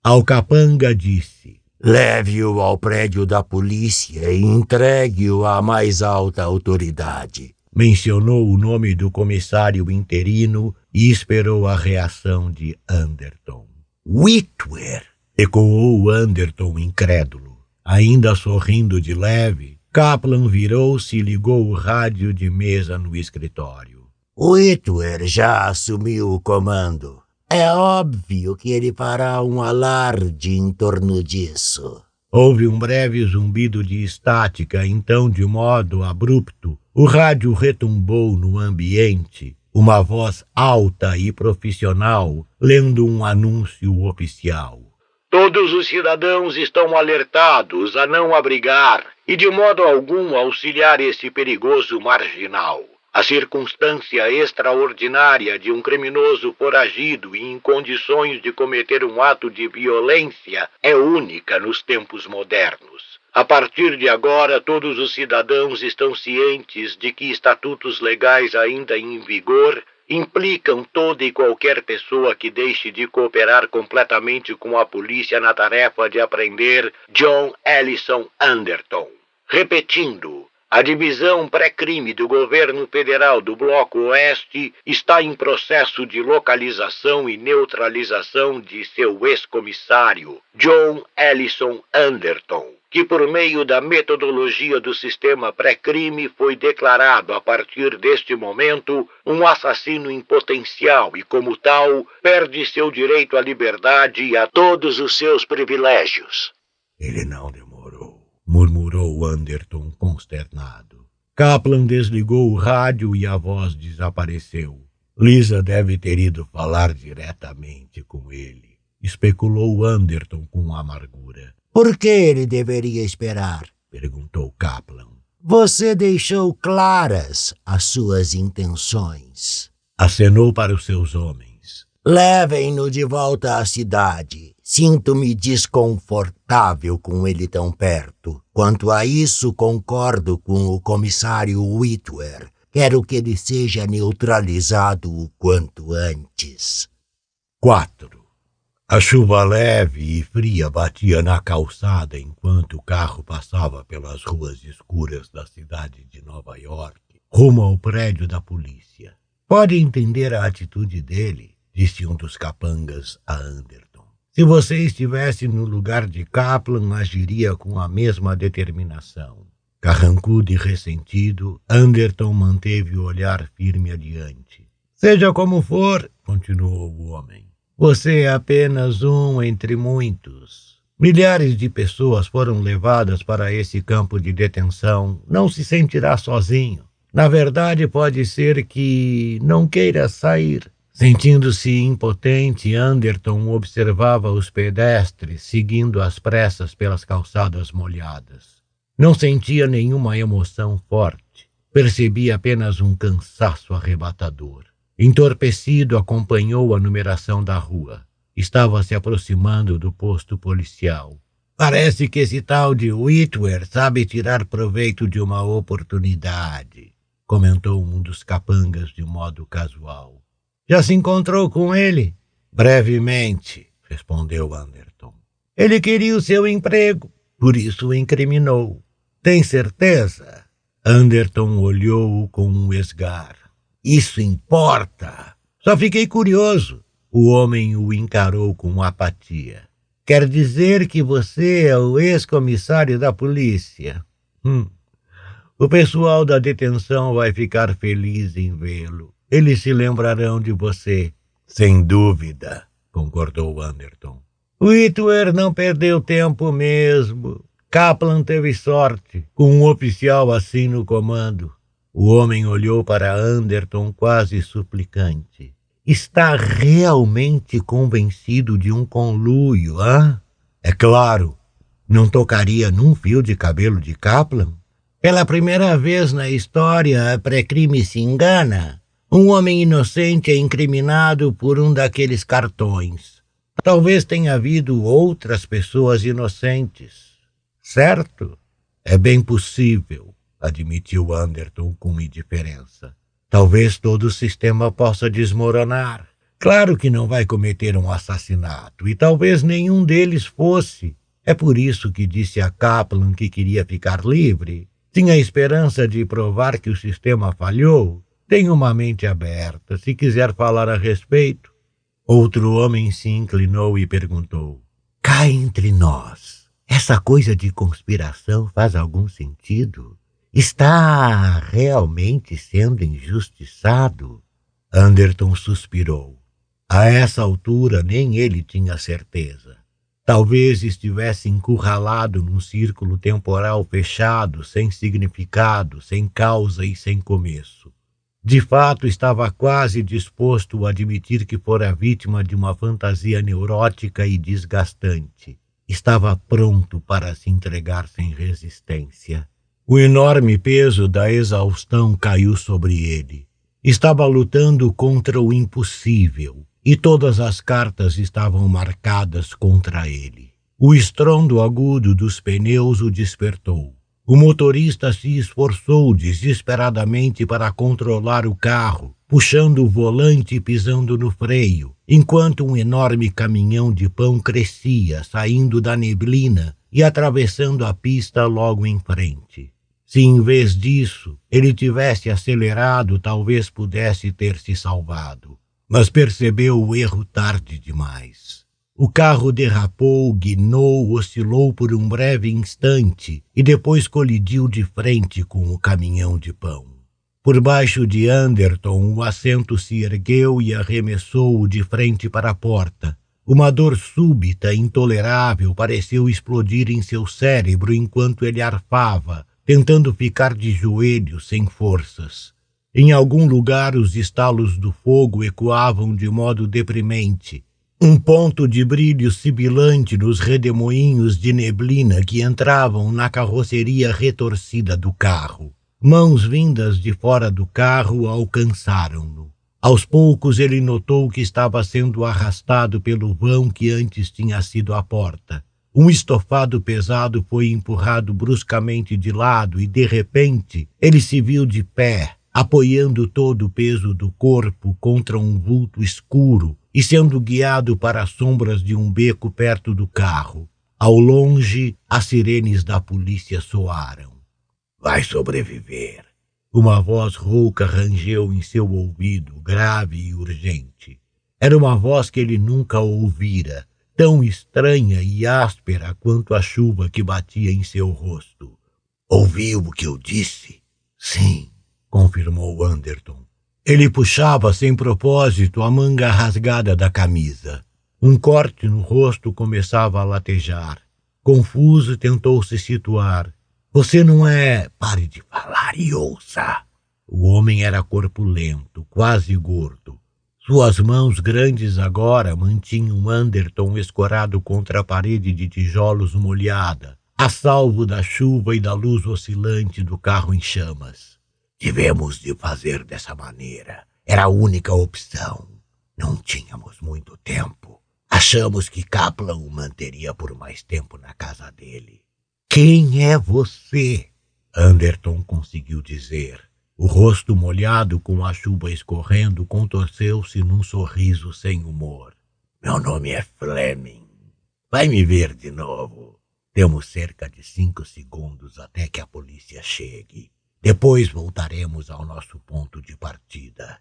Alcapanga disse: Leve-o ao prédio da polícia e entregue-o à mais alta autoridade. Mencionou o nome do comissário interino e esperou a reação de Anderton. Whitwer! Ecoou Anderton incrédulo. Ainda sorrindo de leve, Kaplan virou-se e ligou o rádio de mesa no escritório. O Hitler já assumiu o comando. É óbvio que ele fará um alarde em torno disso. Houve um breve zumbido de estática, então, de modo abrupto, o rádio retumbou no ambiente, uma voz alta e profissional lendo um anúncio oficial. Todos os cidadãos estão alertados a não abrigar e de modo algum auxiliar esse perigoso marginal. A circunstância extraordinária de um criminoso foragido e em condições de cometer um ato de violência é única nos tempos modernos. A partir de agora, todos os cidadãos estão cientes de que estatutos legais ainda em vigor implicam toda e qualquer pessoa que deixe de cooperar completamente com a polícia na tarefa de aprender John Ellison Anderton. Repetindo, a divisão pré-crime do governo federal do Bloco Oeste está em processo de localização e neutralização de seu ex-comissário, John Ellison Anderton que por meio da metodologia do sistema pré-crime foi declarado a partir deste momento um assassino em potencial e, como tal, perde seu direito à liberdade e a todos os seus privilégios. Ele não demorou, murmurou Anderton consternado. Kaplan desligou o rádio e a voz desapareceu. Lisa deve ter ido falar diretamente com ele, especulou Anderton com amargura. Por que ele deveria esperar? perguntou Kaplan. Você deixou claras as suas intenções. Acenou para os seus homens. Levem-no de volta à cidade. Sinto-me desconfortável com ele tão perto. Quanto a isso, concordo com o comissário Whitwer. Quero que ele seja neutralizado o quanto antes. 4. A chuva leve e fria batia na calçada enquanto o carro passava pelas ruas escuras da cidade de Nova York, rumo ao prédio da polícia. Pode entender a atitude dele, disse um dos capangas a Anderton. Se você estivesse no lugar de Kaplan, agiria com a mesma determinação. Carrancudo e ressentido, Anderton manteve o olhar firme adiante. Seja como for, continuou o homem. Você é apenas um entre muitos. Milhares de pessoas foram levadas para esse campo de detenção. Não se sentirá sozinho. Na verdade, pode ser que não queira sair. Sentindo-se impotente, Anderton observava os pedestres seguindo às pressas pelas calçadas molhadas. Não sentia nenhuma emoção forte. Percebia apenas um cansaço arrebatador. Entorpecido, acompanhou a numeração da rua. Estava se aproximando do posto policial. Parece que esse tal de Whitwer sabe tirar proveito de uma oportunidade, comentou um dos capangas de modo casual. Já se encontrou com ele? Brevemente, respondeu Anderton. Ele queria o seu emprego, por isso o incriminou. Tem certeza? Anderton olhou-o com um esgar. Isso importa. Só fiquei curioso. O homem o encarou com apatia. Quer dizer que você é o ex-comissário da polícia? Hum. O pessoal da detenção vai ficar feliz em vê-lo. Eles se lembrarão de você. Sem dúvida, concordou Anderton. Whitwer não perdeu tempo mesmo. Kaplan teve sorte, com um oficial assim no comando. O homem olhou para Anderton quase suplicante. Está realmente convencido de um conluio, hã? É claro, não tocaria num fio de cabelo de Kaplan. Pela primeira vez na história, a pré-crime se engana. Um homem inocente é incriminado por um daqueles cartões. Talvez tenha havido outras pessoas inocentes. Certo? É bem possível admitiu Anderton com indiferença. Talvez todo o sistema possa desmoronar. Claro que não vai cometer um assassinato, e talvez nenhum deles fosse. É por isso que disse a Kaplan que queria ficar livre. Tinha esperança de provar que o sistema falhou. Tenho uma mente aberta, se quiser falar a respeito. Outro homem se inclinou e perguntou: Cá entre nós, essa coisa de conspiração faz algum sentido? Está realmente sendo injustiçado? Anderton suspirou. A essa altura nem ele tinha certeza. Talvez estivesse encurralado num círculo temporal fechado, sem significado, sem causa e sem começo. De fato, estava quase disposto a admitir que fora vítima de uma fantasia neurótica e desgastante. Estava pronto para se entregar sem resistência. O enorme peso da exaustão caiu sobre ele. Estava lutando contra o impossível e todas as cartas estavam marcadas contra ele. O estrondo agudo dos pneus o despertou. O motorista se esforçou desesperadamente para controlar o carro, puxando o volante e pisando no freio, enquanto um enorme caminhão de pão crescia, saindo da neblina e atravessando a pista logo em frente. Se em vez disso ele tivesse acelerado, talvez pudesse ter se salvado. Mas percebeu o erro tarde demais. O carro derrapou, guinou, oscilou por um breve instante e depois colidiu de frente com o caminhão de pão. Por baixo de Anderton, o assento se ergueu e arremessou-o de frente para a porta, uma dor súbita, intolerável, pareceu explodir em seu cérebro enquanto ele arfava, tentando ficar de joelhos sem forças. Em algum lugar os estalos do fogo ecoavam de modo deprimente. Um ponto de brilho sibilante nos redemoinhos de neblina que entravam na carroceria retorcida do carro. Mãos vindas de fora do carro alcançaram-no. Aos poucos ele notou que estava sendo arrastado pelo vão que antes tinha sido a porta. Um estofado pesado foi empurrado bruscamente de lado e, de repente, ele se viu de pé, apoiando todo o peso do corpo contra um vulto escuro e sendo guiado para as sombras de um beco perto do carro. Ao longe, as sirenes da polícia soaram. Vai sobreviver, uma voz rouca rangeu em seu ouvido, grave e urgente. Era uma voz que ele nunca ouvira, tão estranha e áspera quanto a chuva que batia em seu rosto. Ouviu o que eu disse? Sim, confirmou Anderton. Ele puxava sem propósito a manga rasgada da camisa. Um corte no rosto começava a latejar. Confuso, tentou se situar você não é. Pare de falar e ouça. O homem era corpulento, quase gordo. Suas mãos grandes agora mantinham Anderton escorado contra a parede de tijolos molhada, a salvo da chuva e da luz oscilante do carro em chamas. Tivemos de fazer dessa maneira. Era a única opção. Não tínhamos muito tempo. Achamos que Kaplan o manteria por mais tempo na casa dele. Quem é você? Anderton conseguiu dizer. O rosto molhado com a chuva escorrendo contorceu-se num sorriso sem humor. Meu nome é Fleming. Vai me ver de novo. Temos cerca de cinco segundos até que a polícia chegue. Depois voltaremos ao nosso ponto de partida.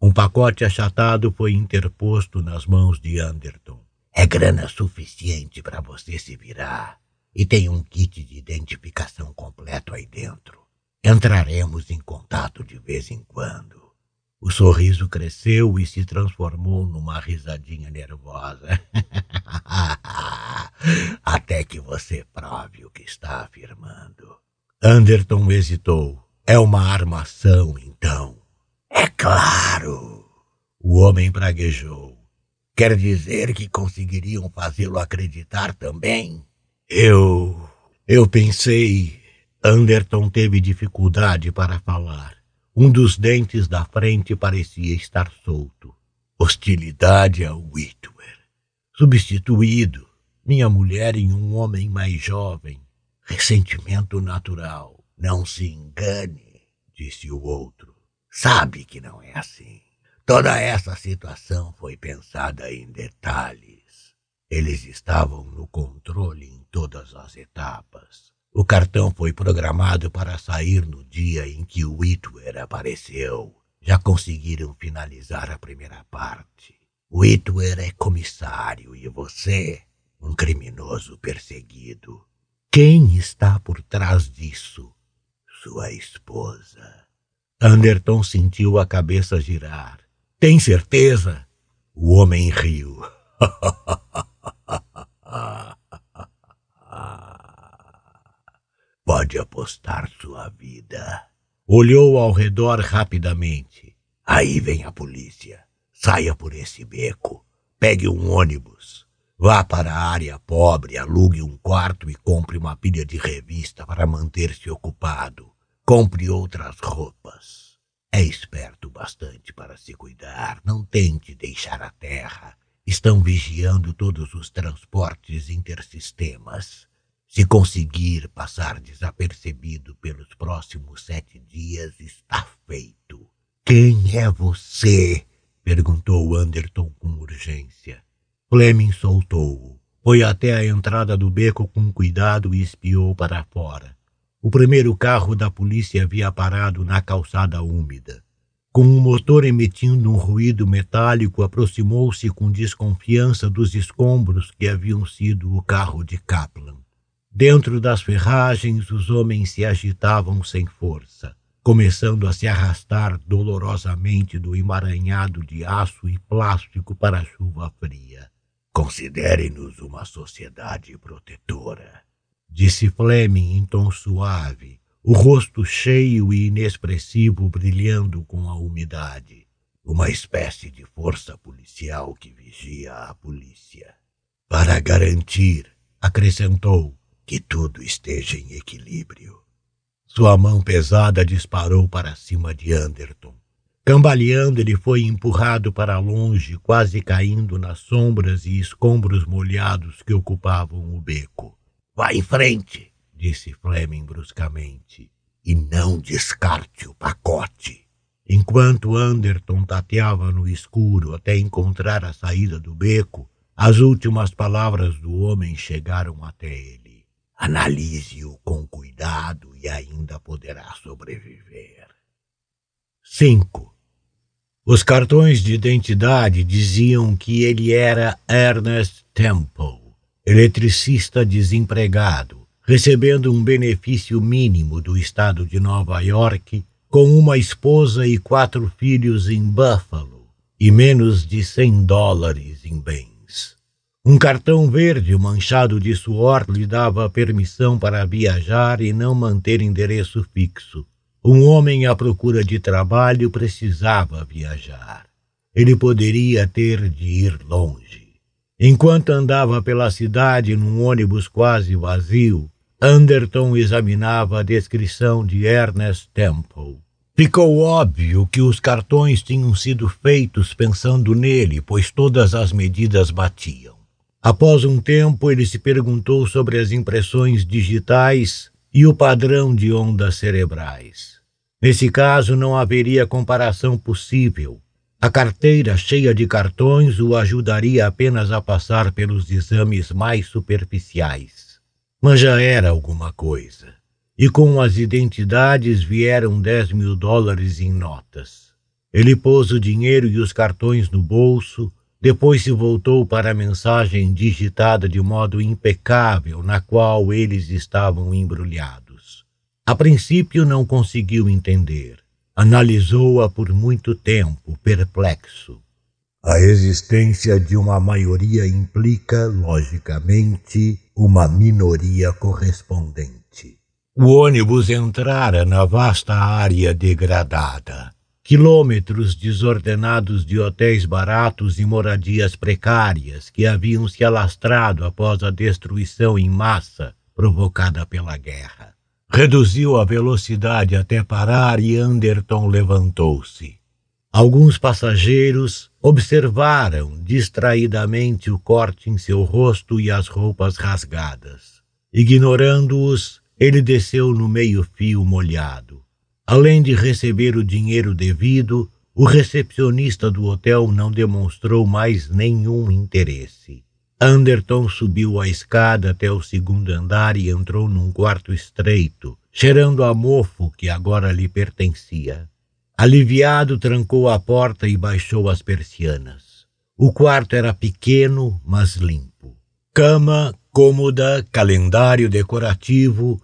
Um pacote achatado foi interposto nas mãos de Anderton. É grana suficiente para você se virar e tem um kit de identificação completo aí dentro. Entraremos em contato de vez em quando. O sorriso cresceu e se transformou numa risadinha nervosa. Até que você prove o que está afirmando. Anderton hesitou. É uma armação, então. É claro! O homem praguejou. Quer dizer que conseguiriam fazê-lo acreditar também? Eu. Eu pensei. Anderton teve dificuldade para falar. Um dos dentes da frente parecia estar solto. Hostilidade a Whitwer. Substituído. Minha mulher em um homem mais jovem. Ressentimento natural. Não se engane, disse o outro. Sabe que não é assim. Toda essa situação foi pensada em detalhe. Eles estavam no controle em todas as etapas. O cartão foi programado para sair no dia em que o Whitwer apareceu. Já conseguiram finalizar a primeira parte. O Whitwer é comissário e você, um criminoso perseguido. Quem está por trás disso? Sua esposa. Anderton sentiu a cabeça girar. Tem certeza? O homem riu. Pode apostar sua vida. Olhou ao redor rapidamente. Aí vem a polícia. Saia por esse beco. Pegue um ônibus. Vá para a área pobre, alugue um quarto e compre uma pilha de revista para manter-se ocupado. Compre outras roupas. É esperto bastante para se cuidar. Não tente deixar a terra. Estão vigiando todos os transportes intersistemas. Se conseguir passar desapercebido pelos próximos sete dias, está feito. Quem é você? perguntou Anderton com urgência. Fleming soltou-o. Foi até a entrada do beco com cuidado e espiou para fora. O primeiro carro da polícia havia parado na calçada úmida com o motor emitindo um ruído metálico, aproximou-se com desconfiança dos escombros que haviam sido o carro de Kaplan. Dentro das ferragens, os homens se agitavam sem força, começando a se arrastar dolorosamente do emaranhado de aço e plástico para a chuva fria. Considere-nos uma sociedade protetora, disse Fleming em tom suave, o rosto cheio e inexpressivo brilhando com a umidade, uma espécie de força policial que vigia a polícia. Para garantir, acrescentou, que tudo esteja em equilíbrio. Sua mão pesada disparou para cima de Anderton. Cambaleando, ele foi empurrado para longe, quase caindo nas sombras e escombros molhados que ocupavam o beco. Vá em frente! disse Fleming bruscamente, e não descarte o pacote. Enquanto Anderton tateava no escuro até encontrar a saída do beco, as últimas palavras do homem chegaram até ele. Analise-o com cuidado e ainda poderá sobreviver. 5. Os cartões de identidade diziam que ele era Ernest Temple, eletricista desempregado, recebendo um benefício mínimo do estado de Nova York, com uma esposa e quatro filhos em Buffalo e menos de 100 dólares em bens. Um cartão verde manchado de suor lhe dava permissão para viajar e não manter endereço fixo. Um homem à procura de trabalho precisava viajar. Ele poderia ter de ir longe. Enquanto andava pela cidade num ônibus quase vazio, Anderton examinava a descrição de Ernest Temple. Ficou óbvio que os cartões tinham sido feitos pensando nele, pois todas as medidas batiam. Após um tempo, ele se perguntou sobre as impressões digitais e o padrão de ondas cerebrais. Nesse caso, não haveria comparação possível. A carteira cheia de cartões o ajudaria apenas a passar pelos exames mais superficiais mas já era alguma coisa. E com as identidades vieram dez mil dólares em notas. Ele pôs o dinheiro e os cartões no bolso, depois se voltou para a mensagem digitada de modo impecável na qual eles estavam embrulhados. A princípio não conseguiu entender. Analisou-a por muito tempo, perplexo. A existência de uma maioria implica, logicamente, uma minoria correspondente. O ônibus entrara na vasta área degradada. Quilômetros desordenados de hotéis baratos e moradias precárias que haviam se alastrado após a destruição em massa provocada pela guerra. Reduziu a velocidade até parar e Anderton levantou-se. Alguns passageiros Observaram distraidamente o corte em seu rosto e as roupas rasgadas. Ignorando-os, ele desceu no meio-fio molhado. Além de receber o dinheiro devido, o recepcionista do hotel não demonstrou mais nenhum interesse. Anderton subiu a escada até o segundo andar e entrou num quarto estreito, cheirando a mofo que agora lhe pertencia. Aliviado, trancou a porta e baixou as persianas. O quarto era pequeno, mas limpo. Cama, cômoda, calendário decorativo,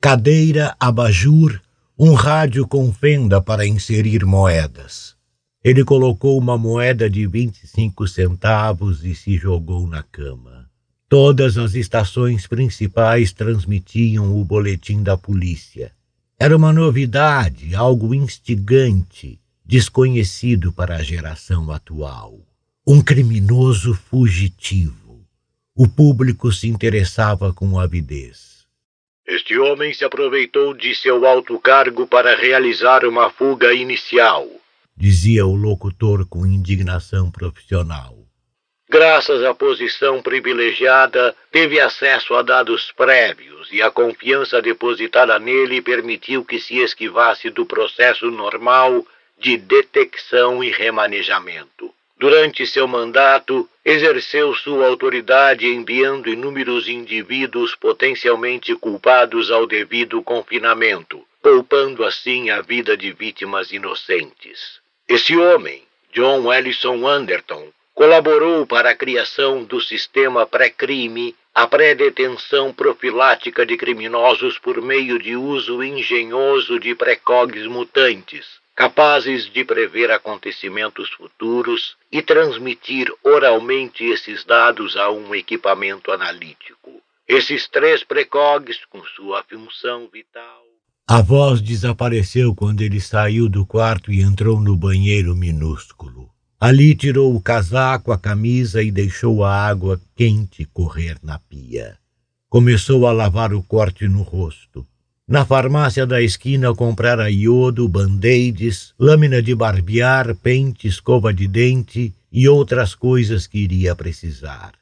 cadeira, abajur, um rádio com fenda para inserir moedas. Ele colocou uma moeda de 25 centavos e se jogou na cama. Todas as estações principais transmitiam o boletim da polícia. Era uma novidade, algo instigante, desconhecido para a geração atual. Um criminoso fugitivo. O público se interessava com avidez. Este homem se aproveitou de seu alto cargo para realizar uma fuga inicial, dizia o locutor com indignação profissional. Graças à posição privilegiada, teve acesso a dados prévios e a confiança depositada nele permitiu que se esquivasse do processo normal de detecção e remanejamento. Durante seu mandato, exerceu sua autoridade enviando inúmeros indivíduos potencialmente culpados ao devido confinamento, poupando assim a vida de vítimas inocentes. Esse homem, John Ellison Anderton, colaborou para a criação do sistema pré-crime a pré-detenção profilática de criminosos por meio de uso engenhoso de precogs mutantes, capazes de prever acontecimentos futuros e transmitir oralmente esses dados a um equipamento analítico. Esses três precogs, com sua função vital. A voz desapareceu quando ele saiu do quarto e entrou no banheiro minúsculo. Ali tirou o casaco, a camisa e deixou a água quente correr na pia. Começou a lavar o corte no rosto. Na farmácia da esquina comprara iodo, band-aids, lâmina de barbear, pente, escova de dente e outras coisas que iria precisar.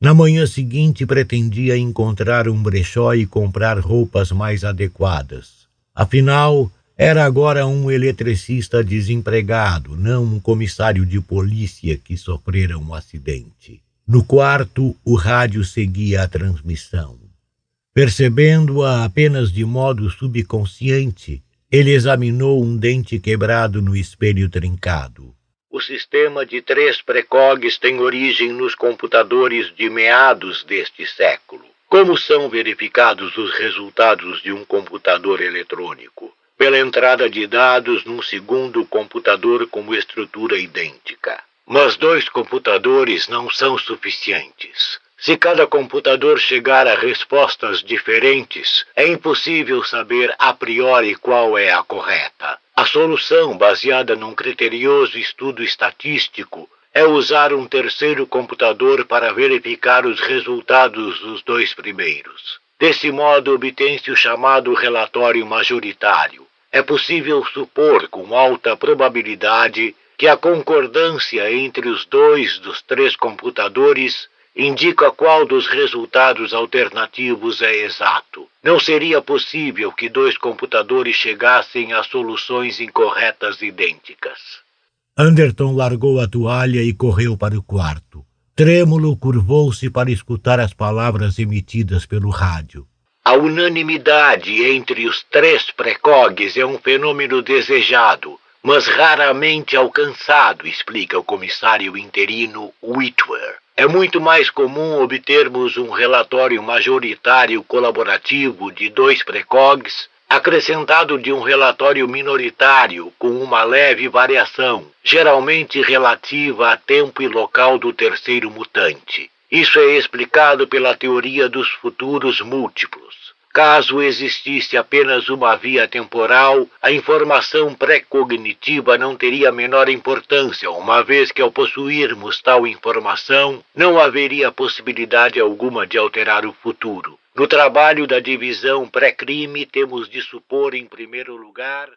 Na manhã seguinte pretendia encontrar um brechó e comprar roupas mais adequadas. Afinal, era agora um eletricista desempregado, não um comissário de polícia que sofrera um acidente. No quarto, o rádio seguia a transmissão. Percebendo-a apenas de modo subconsciente, ele examinou um dente quebrado no espelho trincado. O sistema de três precogs tem origem nos computadores de meados deste século. Como são verificados os resultados de um computador eletrônico? pela entrada de dados num segundo computador com estrutura idêntica. Mas dois computadores não são suficientes. Se cada computador chegar a respostas diferentes, é impossível saber a priori qual é a correta. A solução, baseada num criterioso estudo estatístico, é usar um terceiro computador para verificar os resultados dos dois primeiros. Desse modo, obtém-se o chamado relatório majoritário, é possível supor com alta probabilidade que a concordância entre os dois dos três computadores indica qual dos resultados alternativos é exato. Não seria possível que dois computadores chegassem a soluções incorretas idênticas. Anderton largou a toalha e correu para o quarto. Trêmulo curvou-se para escutar as palavras emitidas pelo rádio. A unanimidade entre os três precogs é um fenômeno desejado, mas raramente alcançado, explica o comissário interino Whitwer. É muito mais comum obtermos um relatório majoritário colaborativo de dois precogs, acrescentado de um relatório minoritário com uma leve variação, geralmente relativa a tempo e local do terceiro mutante. Isso é explicado pela teoria dos futuros múltiplos. Caso existisse apenas uma via temporal, a informação pré-cognitiva não teria a menor importância, uma vez que ao possuirmos tal informação, não haveria possibilidade alguma de alterar o futuro. No trabalho da divisão pré-crime, temos de supor, em primeiro lugar.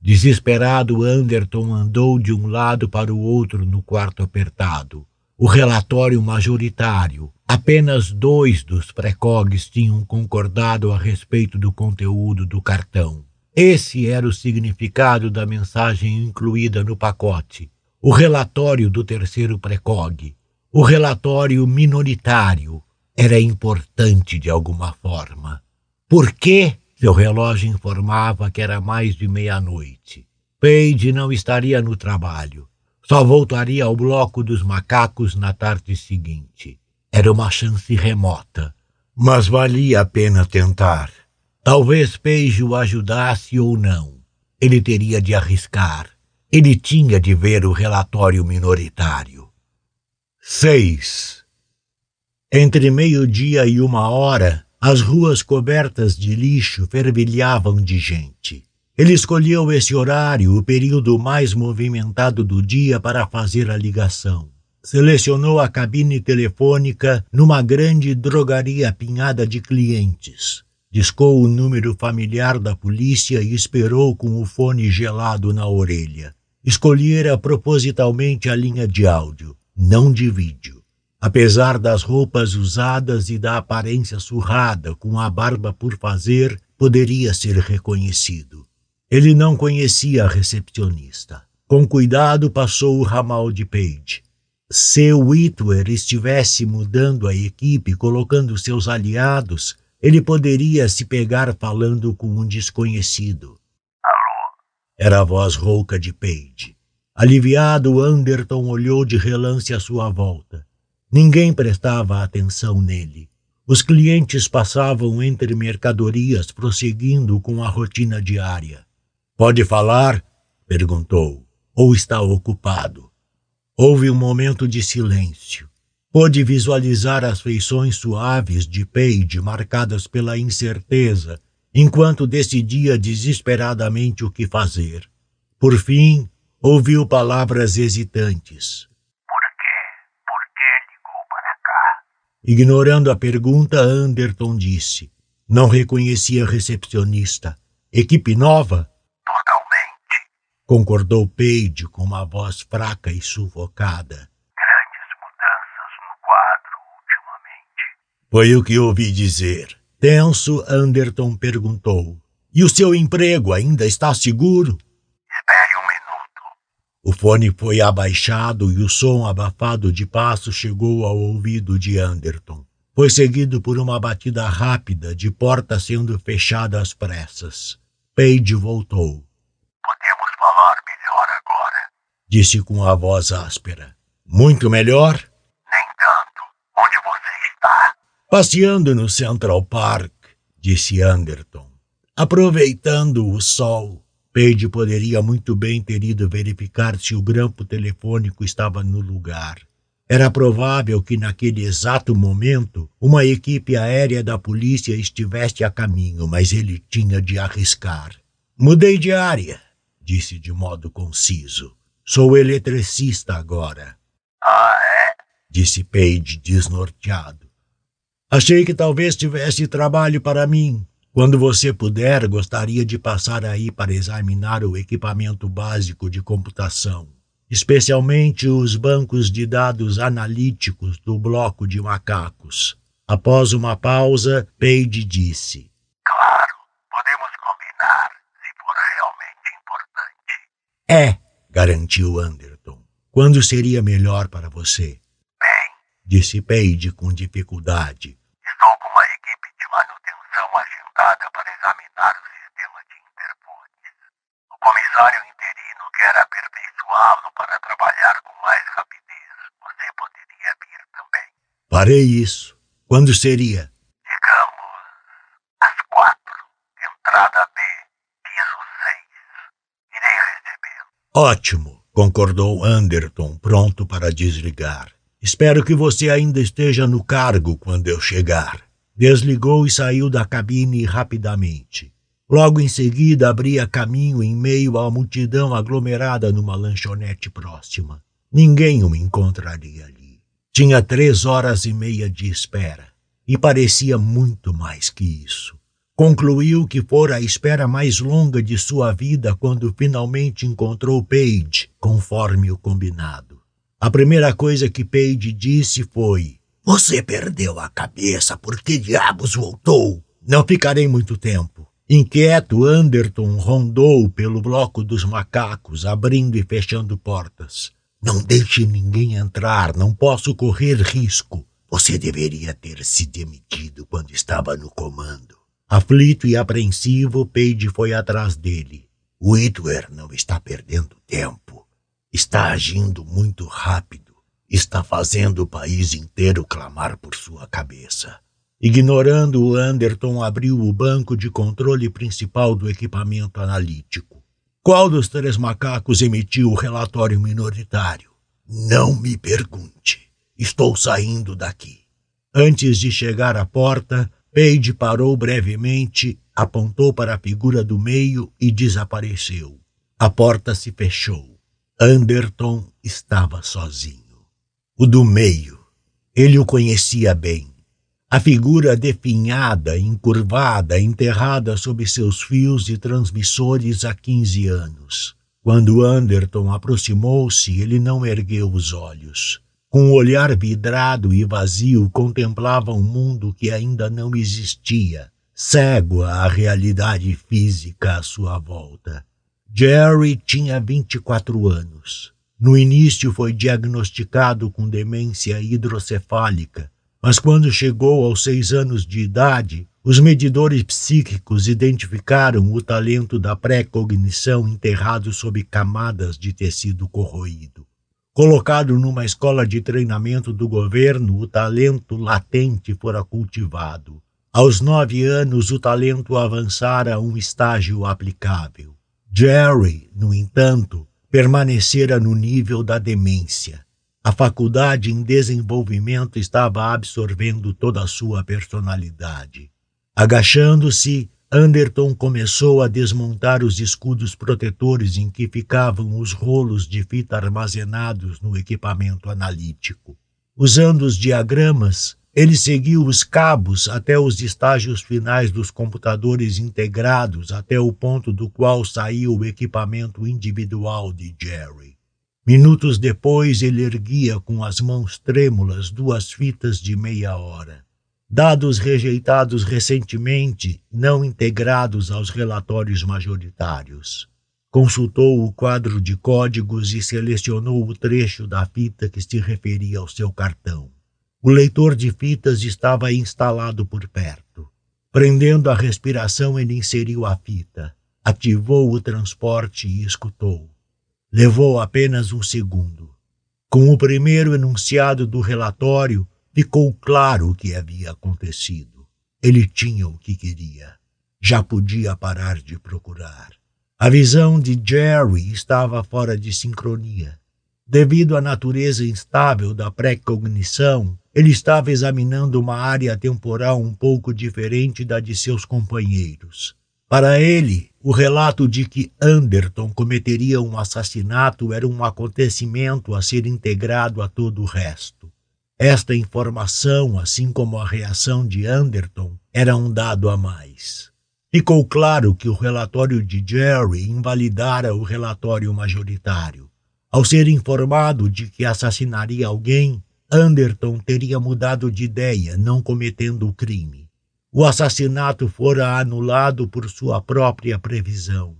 Desesperado, Anderton andou de um lado para o outro no quarto apertado o relatório majoritário. Apenas dois dos precogs tinham concordado a respeito do conteúdo do cartão. Esse era o significado da mensagem incluída no pacote. O relatório do terceiro precog, o relatório minoritário, era importante de alguma forma. Por quê? Seu relógio informava que era mais de meia-noite. Paige não estaria no trabalho. Só voltaria ao bloco dos macacos na tarde seguinte. Era uma chance remota, mas valia a pena tentar. Talvez Peijo ajudasse ou não. Ele teria de arriscar. Ele tinha de ver o relatório minoritário. 6. Entre meio-dia e uma hora, as ruas cobertas de lixo fervilhavam de gente. Ele escolheu esse horário, o período mais movimentado do dia, para fazer a ligação. Selecionou a cabine telefônica numa grande drogaria apinhada de clientes. Discou o número familiar da polícia e esperou com o fone gelado na orelha. Escolhera propositalmente a linha de áudio, não de vídeo. Apesar das roupas usadas e da aparência surrada, com a barba por fazer, poderia ser reconhecido. Ele não conhecia a recepcionista. Com cuidado passou o ramal de Page. Se Whitwer estivesse mudando a equipe, colocando seus aliados, ele poderia se pegar falando com um desconhecido. Alô? Era a voz rouca de Page. Aliviado, Anderton olhou de relance à sua volta. Ninguém prestava atenção nele. Os clientes passavam entre mercadorias, prosseguindo com a rotina diária. Pode falar? perguntou. Ou está ocupado? Houve um momento de silêncio. Pôde visualizar as feições suaves de Paige, marcadas pela incerteza, enquanto decidia desesperadamente o que fazer. Por fim, ouviu palavras hesitantes. Por quê? Por que ligou para cá? Ignorando a pergunta, Anderton disse. Não reconhecia recepcionista. Equipe nova? concordou Peide com uma voz fraca e sufocada. Grandes mudanças no quadro ultimamente. Foi o que ouvi dizer. Tenso, Anderton perguntou. E o seu emprego ainda está seguro? Espere um minuto. O fone foi abaixado e o som abafado de passo chegou ao ouvido de Anderton. Foi seguido por uma batida rápida de porta sendo fechada às pressas. Page voltou. disse com a voz áspera. Muito melhor? Nem tanto. Onde você está? Passeando no Central Park, disse Anderton. Aproveitando o sol. Paige poderia muito bem ter ido verificar se o grampo telefônico estava no lugar. Era provável que naquele exato momento uma equipe aérea da polícia estivesse a caminho, mas ele tinha de arriscar. Mudei de área, disse de modo conciso. Sou eletricista agora. Ah, é? Disse Page, desnorteado. Achei que talvez tivesse trabalho para mim. Quando você puder, gostaria de passar aí para examinar o equipamento básico de computação, especialmente os bancos de dados analíticos do bloco de macacos. Após uma pausa, Page disse: Claro, podemos combinar se for realmente importante. É, garantiu Anderton. Quando seria melhor para você? Bem, disse Peide com dificuldade. Estou com uma equipe de manutenção agendada para examinar o sistema de interfones. O comissário interino quer aperfeiçoá-lo para trabalhar com mais rapidez. Você poderia vir também. Parei isso. Quando seria? Digamos, às quatro. Entrada Ótimo, concordou Anderton, pronto para desligar. Espero que você ainda esteja no cargo quando eu chegar. Desligou e saiu da cabine rapidamente. Logo em seguida, abria caminho em meio à multidão aglomerada numa lanchonete próxima. Ninguém o encontraria ali. Tinha três horas e meia de espera, e parecia muito mais que isso. Concluiu que fora a espera mais longa de sua vida quando finalmente encontrou Page, conforme o combinado. A primeira coisa que Page disse foi: Você perdeu a cabeça, por que diabos voltou? Não ficarei muito tempo. Inquieto, Anderton rondou pelo bloco dos macacos, abrindo e fechando portas. Não deixe ninguém entrar, não posso correr risco. Você deveria ter se demitido quando estava no comando. Aflito e apreensivo, Page foi atrás dele. Whitwer não está perdendo tempo. Está agindo muito rápido. Está fazendo o país inteiro clamar por sua cabeça. Ignorando-o, Anderton abriu o banco de controle principal do equipamento analítico. Qual dos três macacos emitiu o relatório minoritário? Não me pergunte. Estou saindo daqui. Antes de chegar à porta, Page parou brevemente, apontou para a figura do meio e desapareceu. A porta se fechou. Anderton estava sozinho. O do meio. Ele o conhecia bem. A figura definhada, encurvada, enterrada sob seus fios de transmissores há 15 anos. Quando Anderton aproximou-se, ele não ergueu os olhos com o um olhar vidrado e vazio, contemplava um mundo que ainda não existia, cego à realidade física à sua volta. Jerry tinha 24 anos. No início foi diagnosticado com demência hidrocefálica, mas quando chegou aos seis anos de idade, os medidores psíquicos identificaram o talento da pré-cognição enterrado sob camadas de tecido corroído colocado numa escola de treinamento do governo, o talento latente fora cultivado. Aos nove anos, o talento avançara a um estágio aplicável. Jerry, no entanto, permanecera no nível da demência. A faculdade em desenvolvimento estava absorvendo toda a sua personalidade. Agachando-se, Anderton começou a desmontar os escudos protetores em que ficavam os rolos de fita armazenados no equipamento analítico. Usando os diagramas, ele seguiu os cabos até os estágios finais dos computadores integrados, até o ponto do qual saiu o equipamento individual de Jerry. Minutos depois, ele erguia com as mãos trêmulas duas fitas de meia hora dados rejeitados recentemente, não integrados aos relatórios majoritários. Consultou o quadro de códigos e selecionou o trecho da fita que se referia ao seu cartão. O leitor de fitas estava instalado por perto. Prendendo a respiração, ele inseriu a fita, ativou o transporte e escutou. Levou apenas um segundo. Com o primeiro enunciado do relatório, Ficou claro o que havia acontecido. Ele tinha o que queria. Já podia parar de procurar. A visão de Jerry estava fora de sincronia. Devido à natureza instável da precognição, ele estava examinando uma área temporal um pouco diferente da de seus companheiros. Para ele, o relato de que Anderton cometeria um assassinato era um acontecimento a ser integrado a todo o resto. Esta informação, assim como a reação de Anderton, era um dado a mais. Ficou claro que o relatório de Jerry invalidara o relatório majoritário. Ao ser informado de que assassinaria alguém, Anderton teria mudado de ideia, não cometendo o crime. O assassinato fora anulado por sua própria previsão.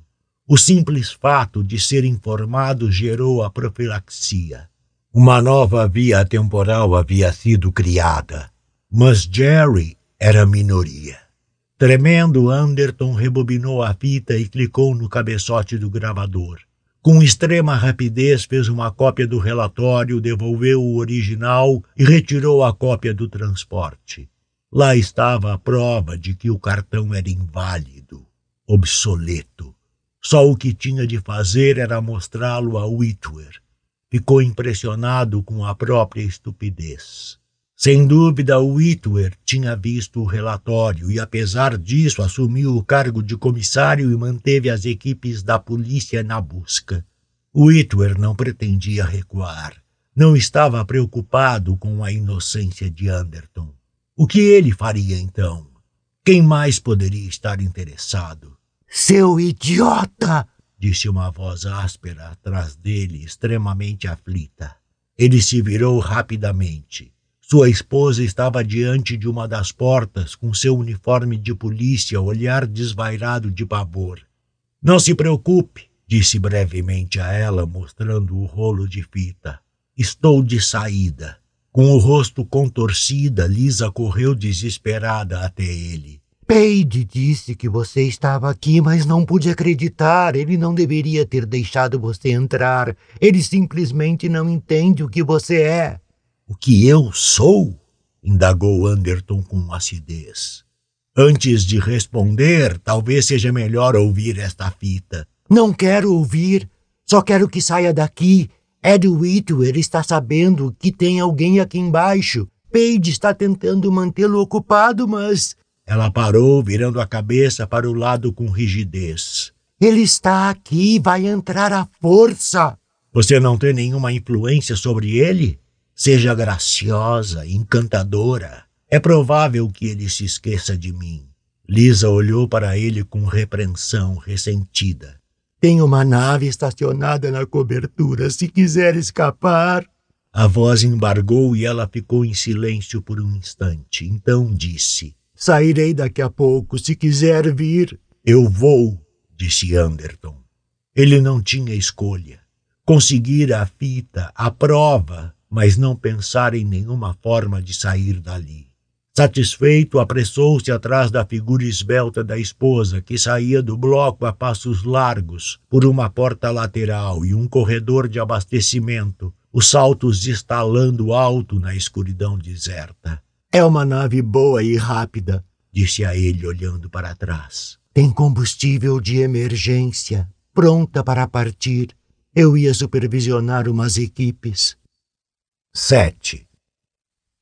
O simples fato de ser informado gerou a profilaxia. Uma nova via temporal havia sido criada, mas Jerry era minoria. Tremendo, Anderton rebobinou a fita e clicou no cabeçote do gravador. Com extrema rapidez, fez uma cópia do relatório, devolveu o original e retirou a cópia do transporte. Lá estava a prova de que o cartão era inválido, obsoleto. Só o que tinha de fazer era mostrá-lo a Whitwer ficou impressionado com a própria estupidez. Sem dúvida, o Whitwer tinha visto o relatório e, apesar disso, assumiu o cargo de comissário e manteve as equipes da polícia na busca. O Whitwer não pretendia recuar. Não estava preocupado com a inocência de Anderton. O que ele faria então? Quem mais poderia estar interessado? Seu idiota! disse uma voz áspera atrás dele, extremamente aflita. Ele se virou rapidamente. Sua esposa estava diante de uma das portas, com seu uniforme de polícia, olhar desvairado de pavor. Não se preocupe, disse brevemente a ela, mostrando o rolo de fita. Estou de saída. Com o rosto contorcida, Lisa correu desesperada até ele. Peide disse que você estava aqui, mas não pude acreditar. Ele não deveria ter deixado você entrar. Ele simplesmente não entende o que você é. O que eu sou? indagou Anderton com acidez. Antes de responder, talvez seja melhor ouvir esta fita. Não quero ouvir. Só quero que saia daqui. Ed Whitwer está sabendo que tem alguém aqui embaixo. Page está tentando mantê-lo ocupado, mas ela parou, virando a cabeça para o lado com rigidez. Ele está aqui, vai entrar à força. Você não tem nenhuma influência sobre ele? Seja graciosa, encantadora. É provável que ele se esqueça de mim. Lisa olhou para ele com repreensão ressentida. Tem uma nave estacionada na cobertura. Se quiser escapar. A voz embargou e ela ficou em silêncio por um instante. Então disse: Sairei daqui a pouco. Se quiser vir, eu vou, disse Anderton. Ele não tinha escolha. Conseguir a fita, a prova, mas não pensar em nenhuma forma de sair dali. Satisfeito, apressou-se atrás da figura esbelta da esposa, que saía do bloco a passos largos, por uma porta lateral e um corredor de abastecimento, os saltos estalando alto na escuridão deserta. É uma nave boa e rápida, disse a ele olhando para trás. Tem combustível de emergência, pronta para partir. Eu ia supervisionar umas equipes. 7.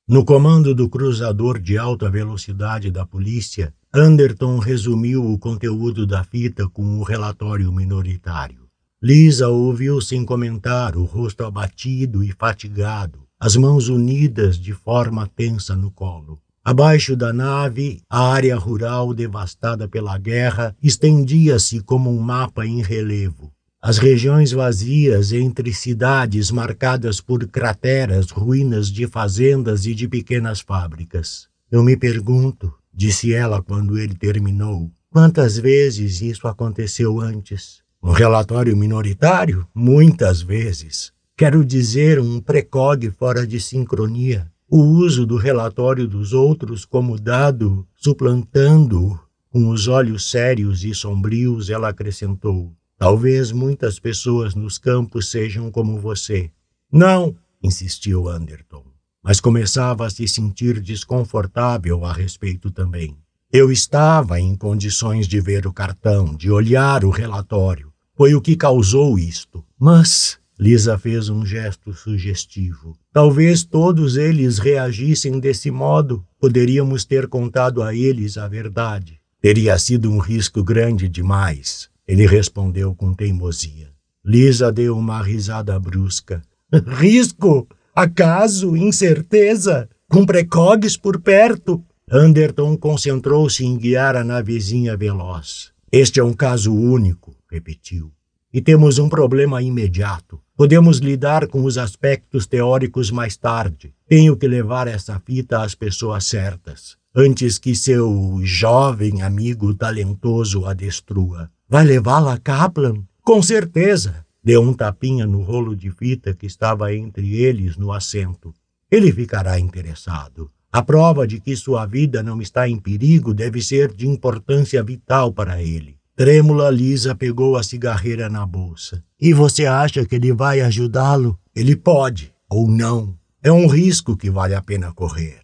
No comando do cruzador de alta velocidade da polícia, Anderton resumiu o conteúdo da fita com o relatório minoritário. Lisa ouviu sem comentar, o rosto abatido e fatigado as mãos unidas de forma tensa no colo. Abaixo da nave, a área rural devastada pela guerra estendia-se como um mapa em relevo. As regiões vazias entre cidades marcadas por crateras, ruínas de fazendas e de pequenas fábricas. Eu me pergunto, disse ela quando ele terminou, quantas vezes isso aconteceu antes? Um relatório minoritário? Muitas vezes quero dizer um precog fora de sincronia. O uso do relatório dos outros como dado, suplantando-o com os olhos sérios e sombrios, ela acrescentou: Talvez muitas pessoas nos campos sejam como você. Não, insistiu Anderton, mas começava a se sentir desconfortável a respeito também. Eu estava em condições de ver o cartão, de olhar o relatório. Foi o que causou isto. Mas Lisa fez um gesto sugestivo. Talvez todos eles reagissem desse modo. Poderíamos ter contado a eles a verdade. Teria sido um risco grande demais. Ele respondeu com teimosia. Lisa deu uma risada brusca. risco? Acaso? Incerteza? Com precogs por perto? Anderton concentrou-se em guiar a navezinha veloz. Este é um caso único, repetiu e temos um problema imediato. Podemos lidar com os aspectos teóricos mais tarde. Tenho que levar essa fita às pessoas certas, antes que seu jovem amigo talentoso a destrua. Vai levá-la a Kaplan? Com certeza! Deu um tapinha no rolo de fita que estava entre eles no assento. Ele ficará interessado. A prova de que sua vida não está em perigo deve ser de importância vital para ele. Trêmula, Lisa pegou a cigarreira na bolsa. E você acha que ele vai ajudá-lo? Ele pode, ou não. É um risco que vale a pena correr.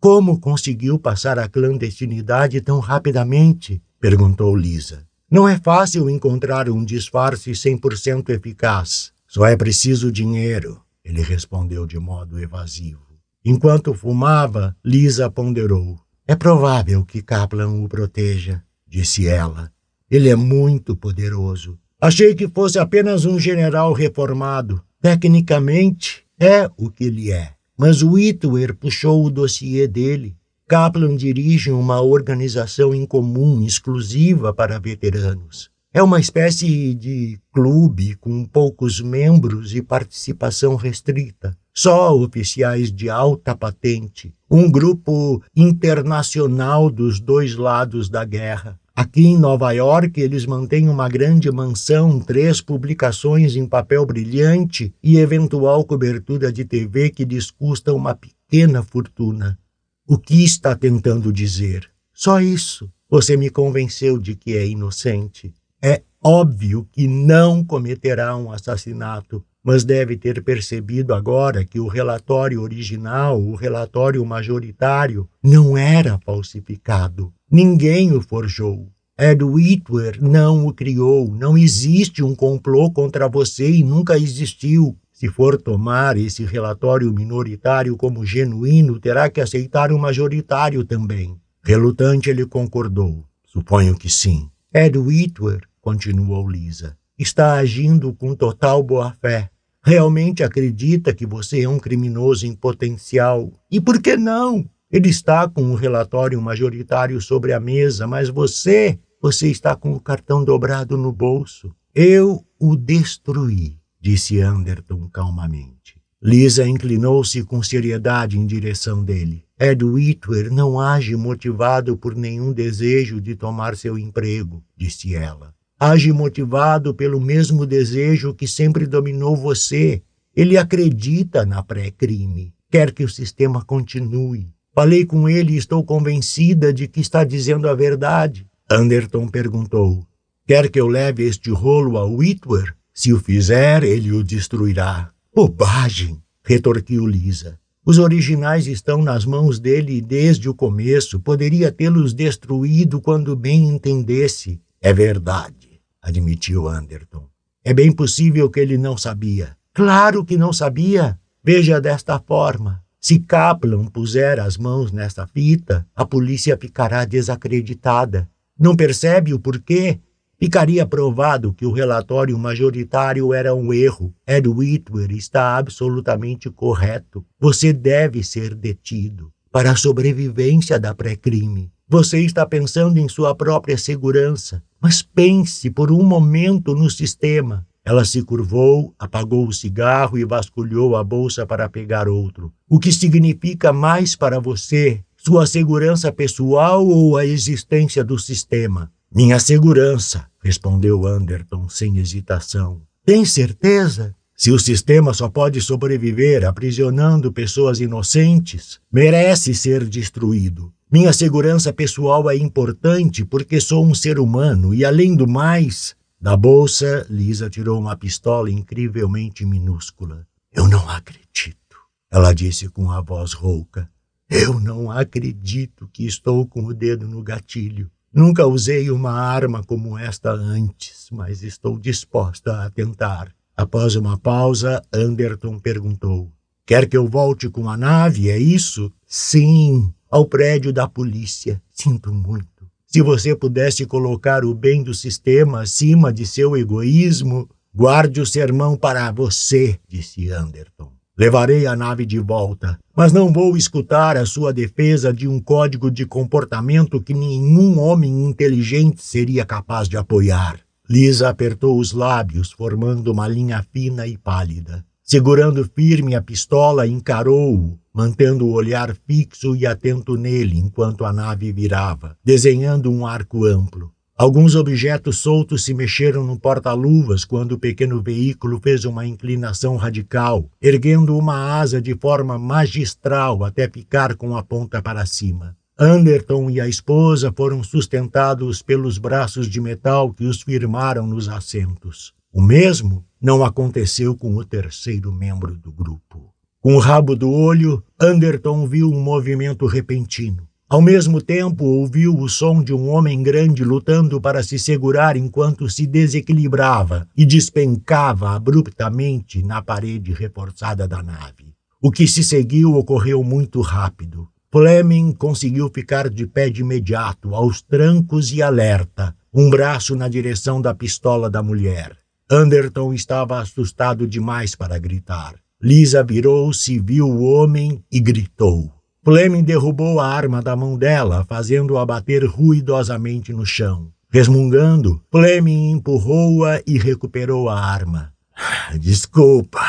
Como conseguiu passar a clandestinidade tão rapidamente? perguntou Lisa. Não é fácil encontrar um disfarce 100% eficaz. Só é preciso dinheiro, ele respondeu de modo evasivo. Enquanto fumava, Lisa ponderou. É provável que Kaplan o proteja, disse ela. Ele é muito poderoso. Achei que fosse apenas um general reformado. Tecnicamente, é o que ele é. Mas o Whitwer puxou o dossiê dele. Kaplan dirige uma organização em comum exclusiva para veteranos. É uma espécie de clube com poucos membros e participação restrita. Só oficiais de alta patente. Um grupo internacional dos dois lados da guerra. Aqui em Nova York, eles mantêm uma grande mansão, três publicações em papel brilhante e eventual cobertura de TV que lhes custa uma pequena fortuna. O que está tentando dizer? Só isso. Você me convenceu de que é inocente. É óbvio que não cometerá um assassinato mas deve ter percebido agora que o relatório original, o relatório majoritário, não era falsificado. Ninguém o forjou. Ed Whitwer não o criou. Não existe um complô contra você e nunca existiu. Se for tomar esse relatório minoritário como genuíno, terá que aceitar o majoritário também. Relutante, ele concordou. Suponho que sim. Ed Whitwer, continuou Lisa, está agindo com total boa-fé realmente acredita que você é um criminoso em potencial. E por que não? Ele está com um relatório majoritário sobre a mesa, mas você, você está com o cartão dobrado no bolso. Eu o destruí, disse Anderton calmamente. Lisa inclinou-se com seriedade em direção dele. Ed Whitwer não age motivado por nenhum desejo de tomar seu emprego, disse ela age motivado pelo mesmo desejo que sempre dominou você. Ele acredita na pré-crime, quer que o sistema continue. Falei com ele e estou convencida de que está dizendo a verdade. Anderton perguntou: Quer que eu leve este rolo a Whitwer? Se o fizer, ele o destruirá. Bobagem! retorquiu Lisa. Os originais estão nas mãos dele desde o começo. Poderia tê-los destruído quando bem entendesse. É verdade admitiu Anderton. É bem possível que ele não sabia. Claro que não sabia. Veja desta forma: se Kaplan puser as mãos nesta fita, a polícia ficará desacreditada. Não percebe o porquê? Ficaria provado que o relatório majoritário era um erro. Ed Whitwer está absolutamente correto. Você deve ser detido para a sobrevivência da pré-crime. Você está pensando em sua própria segurança. Mas pense por um momento no sistema. Ela se curvou, apagou o cigarro e vasculhou a bolsa para pegar outro. O que significa mais para você? Sua segurança pessoal ou a existência do sistema? Minha segurança, respondeu Anderton sem hesitação. Tem certeza? Se o sistema só pode sobreviver aprisionando pessoas inocentes, merece ser destruído. Minha segurança pessoal é importante porque sou um ser humano e, além do mais, da bolsa, Lisa tirou uma pistola incrivelmente minúscula. Eu não acredito, ela disse com a voz rouca. Eu não acredito que estou com o dedo no gatilho. Nunca usei uma arma como esta antes, mas estou disposta a tentar. Após uma pausa, Anderton perguntou: Quer que eu volte com a nave, é isso? Sim, ao prédio da polícia. Sinto muito. Se você pudesse colocar o bem do sistema acima de seu egoísmo, guarde o sermão para você, disse Anderton. Levarei a nave de volta, mas não vou escutar a sua defesa de um código de comportamento que nenhum homem inteligente seria capaz de apoiar. Lisa apertou os lábios, formando uma linha fina e pálida. Segurando firme a pistola, encarou-o, mantendo o olhar fixo e atento nele enquanto a nave virava, desenhando um arco amplo. Alguns objetos soltos se mexeram no porta-luvas quando o pequeno veículo fez uma inclinação radical, erguendo uma asa de forma magistral até ficar com a ponta para cima. Anderton e a esposa foram sustentados pelos braços de metal que os firmaram nos assentos. O mesmo não aconteceu com o terceiro membro do grupo. Com o rabo do olho, Anderton viu um movimento repentino. Ao mesmo tempo, ouviu o som de um homem grande lutando para se segurar enquanto se desequilibrava e despencava abruptamente na parede reforçada da nave. O que se seguiu ocorreu muito rápido. Fleming conseguiu ficar de pé de imediato, aos trancos e alerta, um braço na direção da pistola da mulher. Anderton estava assustado demais para gritar. Lisa virou-se, viu o homem e gritou. Fleming derrubou a arma da mão dela, fazendo-a bater ruidosamente no chão. Resmungando, Fleming empurrou-a e recuperou a arma. Ah, desculpa,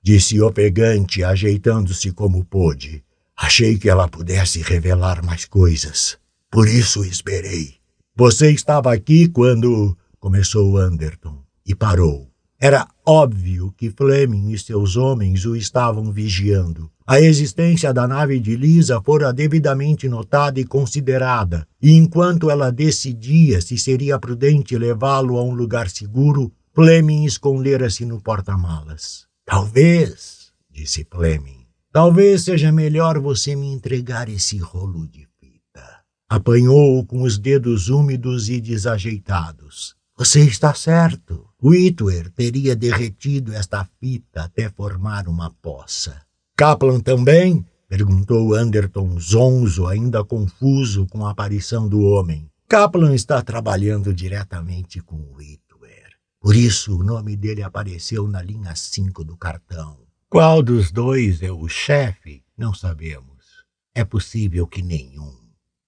disse ofegante, ajeitando-se como pôde. Achei que ela pudesse revelar mais coisas. Por isso esperei. Você estava aqui quando. começou Anderton e parou. Era óbvio que Fleming e seus homens o estavam vigiando. A existência da nave de Lisa fora devidamente notada e considerada, e enquanto ela decidia se seria prudente levá-lo a um lugar seguro, Fleming escondera-se no porta-malas. Talvez, disse Fleming, talvez seja melhor você me entregar esse rolo de fita. Apanhou-o com os dedos úmidos e desajeitados. Você está certo, Whitwer teria derretido esta fita até formar uma poça. Kaplan também? perguntou Anderton zonzo, ainda confuso com a aparição do homem. Kaplan está trabalhando diretamente com Whitwer. Por isso, o nome dele apareceu na linha 5 do cartão. Qual dos dois é o chefe? Não sabemos. É possível que nenhum.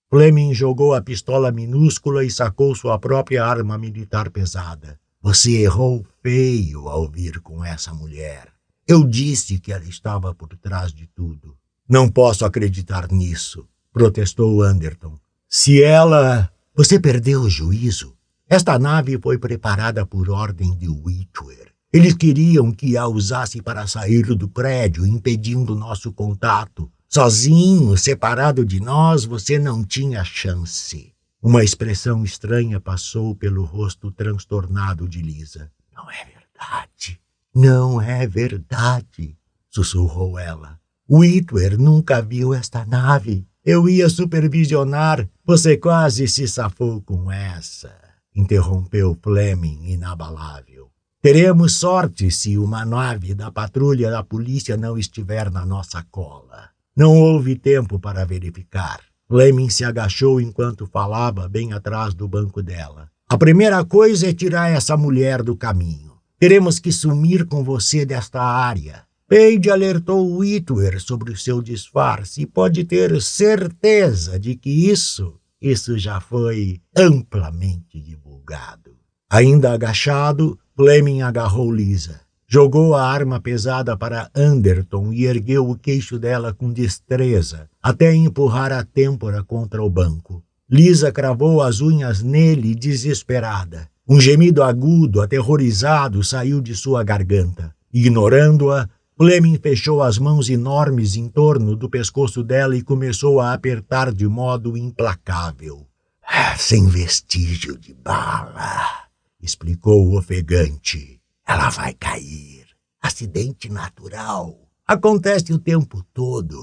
Fleming jogou a pistola minúscula e sacou sua própria arma militar pesada. Você errou feio ao vir com essa mulher. Eu disse que ela estava por trás de tudo. Não posso acreditar nisso, protestou Anderton. Se ela. Você perdeu o juízo. Esta nave foi preparada por ordem de Witcher. Eles queriam que a usasse para sair do prédio, impedindo nosso contato. Sozinho, separado de nós, você não tinha chance. Uma expressão estranha passou pelo rosto transtornado de Lisa. Não é verdade. Não é verdade, sussurrou ela. Whitwer nunca viu esta nave. Eu ia supervisionar. Você quase se safou com essa, interrompeu Fleming, inabalável. Teremos sorte se uma nave da patrulha da polícia não estiver na nossa cola. Não houve tempo para verificar. Fleming se agachou enquanto falava, bem atrás do banco dela. A primeira coisa é tirar essa mulher do caminho. Teremos que sumir com você desta área. Page alertou Whitwer sobre o seu disfarce e pode ter certeza de que isso, isso já foi amplamente divulgado. Ainda agachado, Fleming agarrou Lisa. Jogou a arma pesada para Anderton e ergueu o queixo dela com destreza, até empurrar a têmpora contra o banco. Lisa cravou as unhas nele, desesperada. Um gemido agudo, aterrorizado, saiu de sua garganta. Ignorando-a, Fleming fechou as mãos enormes em torno do pescoço dela e começou a apertar de modo implacável. Ah, sem vestígio de bala, explicou o ofegante. Ela vai cair. Acidente natural. Acontece o tempo todo.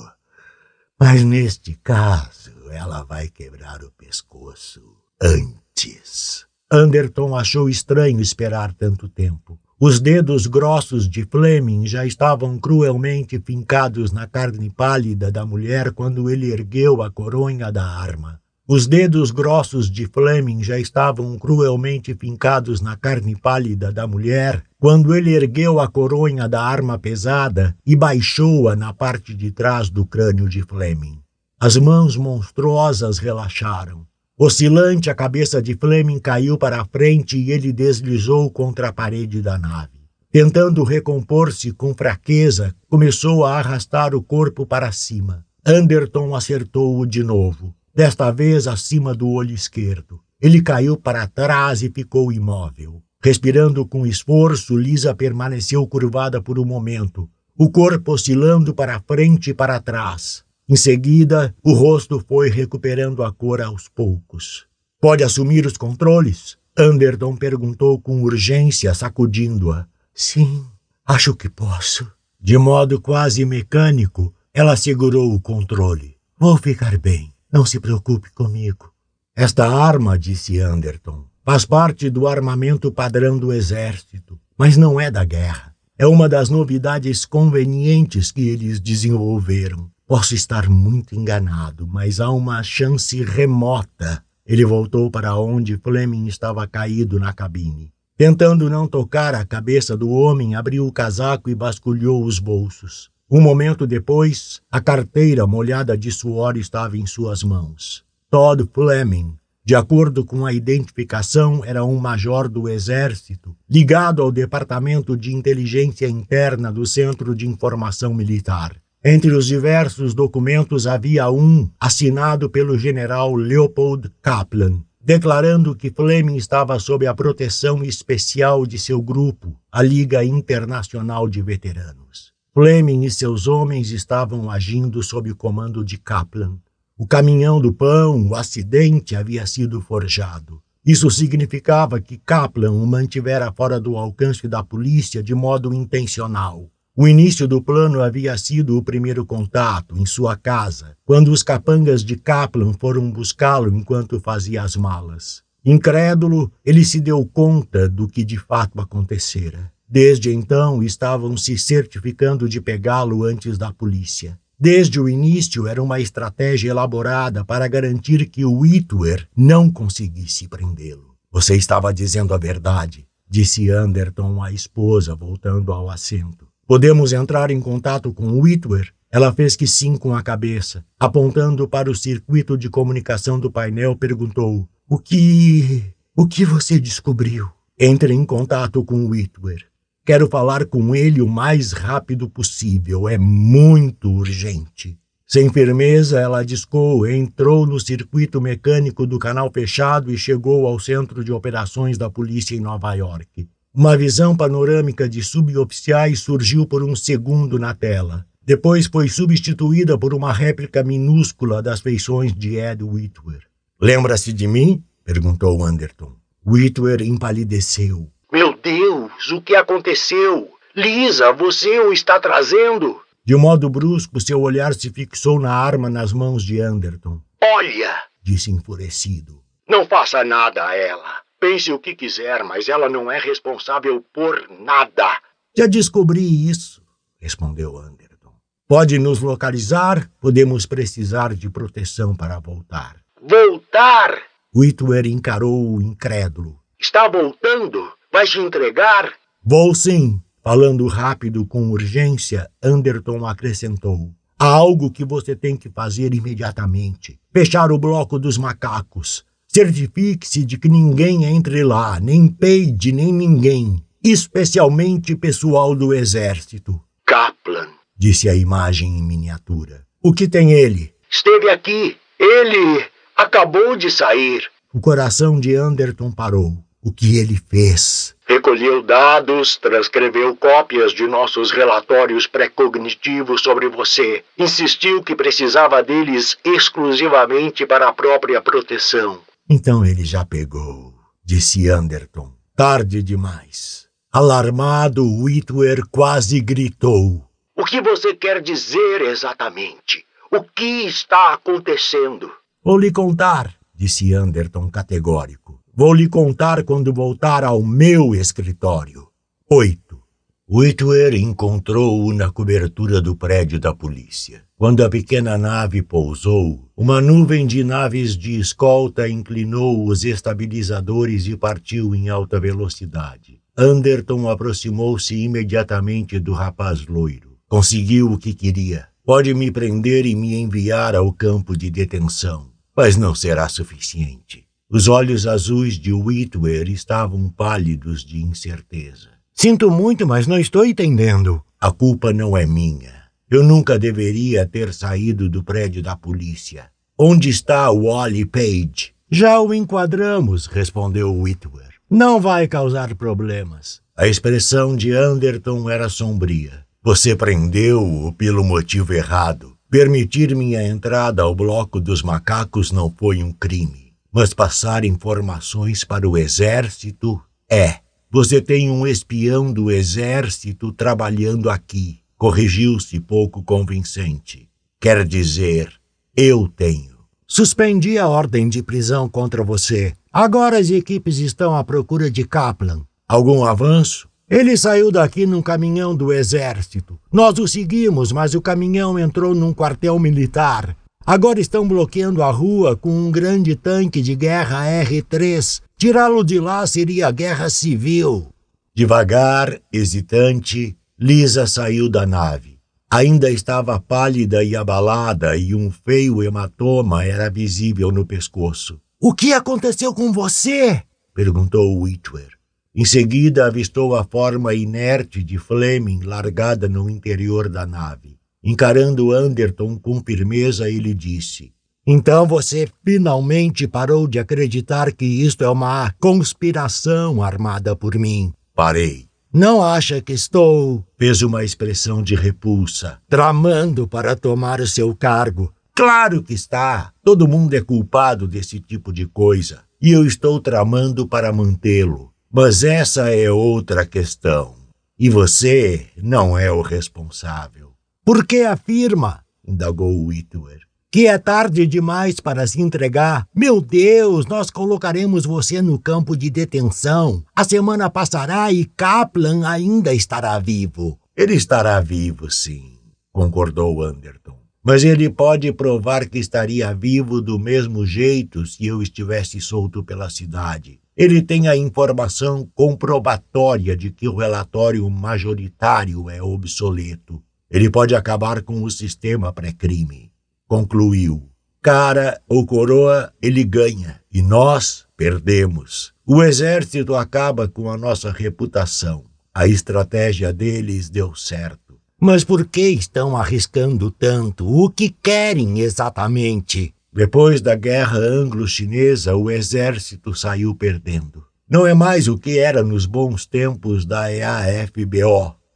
Mas neste caso, ela vai quebrar o pescoço antes. Anderton achou estranho esperar tanto tempo. Os dedos grossos de Fleming já estavam cruelmente fincados na carne pálida da mulher quando ele ergueu a coronha da arma. Os dedos grossos de Fleming já estavam cruelmente fincados na carne pálida da mulher quando ele ergueu a coronha da arma pesada e baixou-a na parte de trás do crânio de Fleming. As mãos monstruosas relaxaram. Oscilante, a cabeça de Fleming caiu para a frente e ele deslizou contra a parede da nave. Tentando recompor-se com fraqueza, começou a arrastar o corpo para cima. Anderton acertou-o de novo desta vez acima do olho esquerdo. Ele caiu para trás e ficou imóvel. Respirando com esforço, Lisa permaneceu curvada por um momento, o corpo oscilando para frente e para trás. Em seguida, o rosto foi recuperando a cor aos poucos. Pode assumir os controles? Anderton perguntou com urgência, sacudindo-a. Sim, acho que posso. De modo quase mecânico, ela segurou o controle. Vou ficar bem. Não se preocupe comigo. Esta arma, disse Anderton, faz parte do armamento padrão do exército, mas não é da guerra. É uma das novidades convenientes que eles desenvolveram. Posso estar muito enganado, mas há uma chance remota. Ele voltou para onde Fleming estava caído na cabine. Tentando não tocar a cabeça do homem, abriu o casaco e basculhou os bolsos. Um momento depois, a carteira molhada de suor estava em suas mãos. Todd Fleming, de acordo com a identificação, era um major do Exército, ligado ao Departamento de Inteligência Interna do Centro de Informação Militar. Entre os diversos documentos havia um assinado pelo general Leopold Kaplan, declarando que Fleming estava sob a proteção especial de seu grupo, a Liga Internacional de Veteranos. Fleming e seus homens estavam agindo sob o comando de Kaplan. O caminhão do pão, o acidente, havia sido forjado. Isso significava que Kaplan o mantivera fora do alcance da polícia de modo intencional. O início do plano havia sido o primeiro contato, em sua casa, quando os capangas de Kaplan foram buscá-lo enquanto fazia as malas. Incrédulo, ele se deu conta do que de fato acontecera. Desde então estavam se certificando de pegá-lo antes da polícia. Desde o início era uma estratégia elaborada para garantir que o Whitwer não conseguisse prendê-lo. Você estava dizendo a verdade, disse Anderton à esposa, voltando ao assento. Podemos entrar em contato com Whitwer? Ela fez que sim com a cabeça. Apontando para o circuito de comunicação do painel, perguntou: O que. O que você descobriu? Entre em contato com Whitwer. Quero falar com ele o mais rápido possível. É muito urgente. Sem firmeza, ela discou, entrou no circuito mecânico do canal fechado e chegou ao centro de operações da polícia em Nova York. Uma visão panorâmica de suboficiais surgiu por um segundo na tela. Depois foi substituída por uma réplica minúscula das feições de Ed Whitwer. Lembra-se de mim? perguntou Anderton. Whitwer empalideceu. Meu Deus, o que aconteceu? Lisa, você o está trazendo? De modo brusco, seu olhar se fixou na arma nas mãos de Anderton. Olha! disse enfurecido. Não faça nada a ela. Pense o que quiser, mas ela não é responsável por nada. Já descobri isso, respondeu Anderton. Pode nos localizar, podemos precisar de proteção para voltar. Voltar? Whitwer encarou-o incrédulo. Está voltando? Vai se entregar? Vou sim. Falando rápido, com urgência, Anderton acrescentou. Há algo que você tem que fazer imediatamente: fechar o bloco dos macacos. Certifique-se de que ninguém entre lá, nem Peide, nem ninguém, especialmente pessoal do exército. Kaplan, disse a imagem em miniatura. O que tem ele? Esteve aqui. Ele acabou de sair. O coração de Anderton parou o que ele fez. Recolheu dados, transcreveu cópias de nossos relatórios precognitivos sobre você. Insistiu que precisava deles exclusivamente para a própria proteção. Então ele já pegou, disse Anderton. Tarde demais. Alarmado, Whitwer quase gritou. O que você quer dizer exatamente? O que está acontecendo? Vou lhe contar, disse Anderton categórico. Vou lhe contar quando voltar ao meu escritório. 8. Whitwer encontrou-o na cobertura do prédio da polícia. Quando a pequena nave pousou, uma nuvem de naves de escolta inclinou os estabilizadores e partiu em alta velocidade. Anderton aproximou-se imediatamente do rapaz loiro. Conseguiu o que queria. Pode me prender e me enviar ao campo de detenção, mas não será suficiente. Os olhos azuis de Whitwer estavam pálidos de incerteza. Sinto muito, mas não estou entendendo. A culpa não é minha. Eu nunca deveria ter saído do prédio da polícia. Onde está o Wally Page? Já o enquadramos, respondeu Whitwer. Não vai causar problemas. A expressão de Anderton era sombria. Você prendeu-o pelo motivo errado. Permitir minha entrada ao bloco dos macacos não foi um crime mas passar informações para o exército é. Você tem um espião do exército trabalhando aqui, corrigiu-se pouco convincente. Quer dizer, eu tenho. Suspendi a ordem de prisão contra você. Agora as equipes estão à procura de Kaplan. Algum avanço? Ele saiu daqui num caminhão do exército. Nós o seguimos, mas o caminhão entrou num quartel militar. Agora estão bloqueando a rua com um grande tanque de guerra R-3. Tirá-lo de lá seria guerra civil. Devagar, hesitante, Lisa saiu da nave. Ainda estava pálida e abalada e um feio hematoma era visível no pescoço. O que aconteceu com você? perguntou Whitwer. Em seguida, avistou a forma inerte de Fleming largada no interior da nave. Encarando Anderton com firmeza, ele disse: Então você finalmente parou de acreditar que isto é uma conspiração armada por mim. Parei. Não acha que estou, fez uma expressão de repulsa, tramando para tomar o seu cargo. Claro que está! Todo mundo é culpado desse tipo de coisa, e eu estou tramando para mantê-lo. Mas essa é outra questão, e você não é o responsável. Porque afirma, indagou Whitwer, que é tarde demais para se entregar. Meu Deus, nós colocaremos você no campo de detenção. A semana passará e Kaplan ainda estará vivo. Ele estará vivo, sim, concordou Anderton. Mas ele pode provar que estaria vivo do mesmo jeito se eu estivesse solto pela cidade. Ele tem a informação comprobatória de que o relatório majoritário é obsoleto ele pode acabar com o sistema pré-crime. Concluiu. Cara ou coroa, ele ganha e nós perdemos. O exército acaba com a nossa reputação. A estratégia deles deu certo. Mas por que estão arriscando tanto? O que querem exatamente? Depois da guerra anglo-chinesa, o exército saiu perdendo. Não é mais o que era nos bons tempos da EAFBO,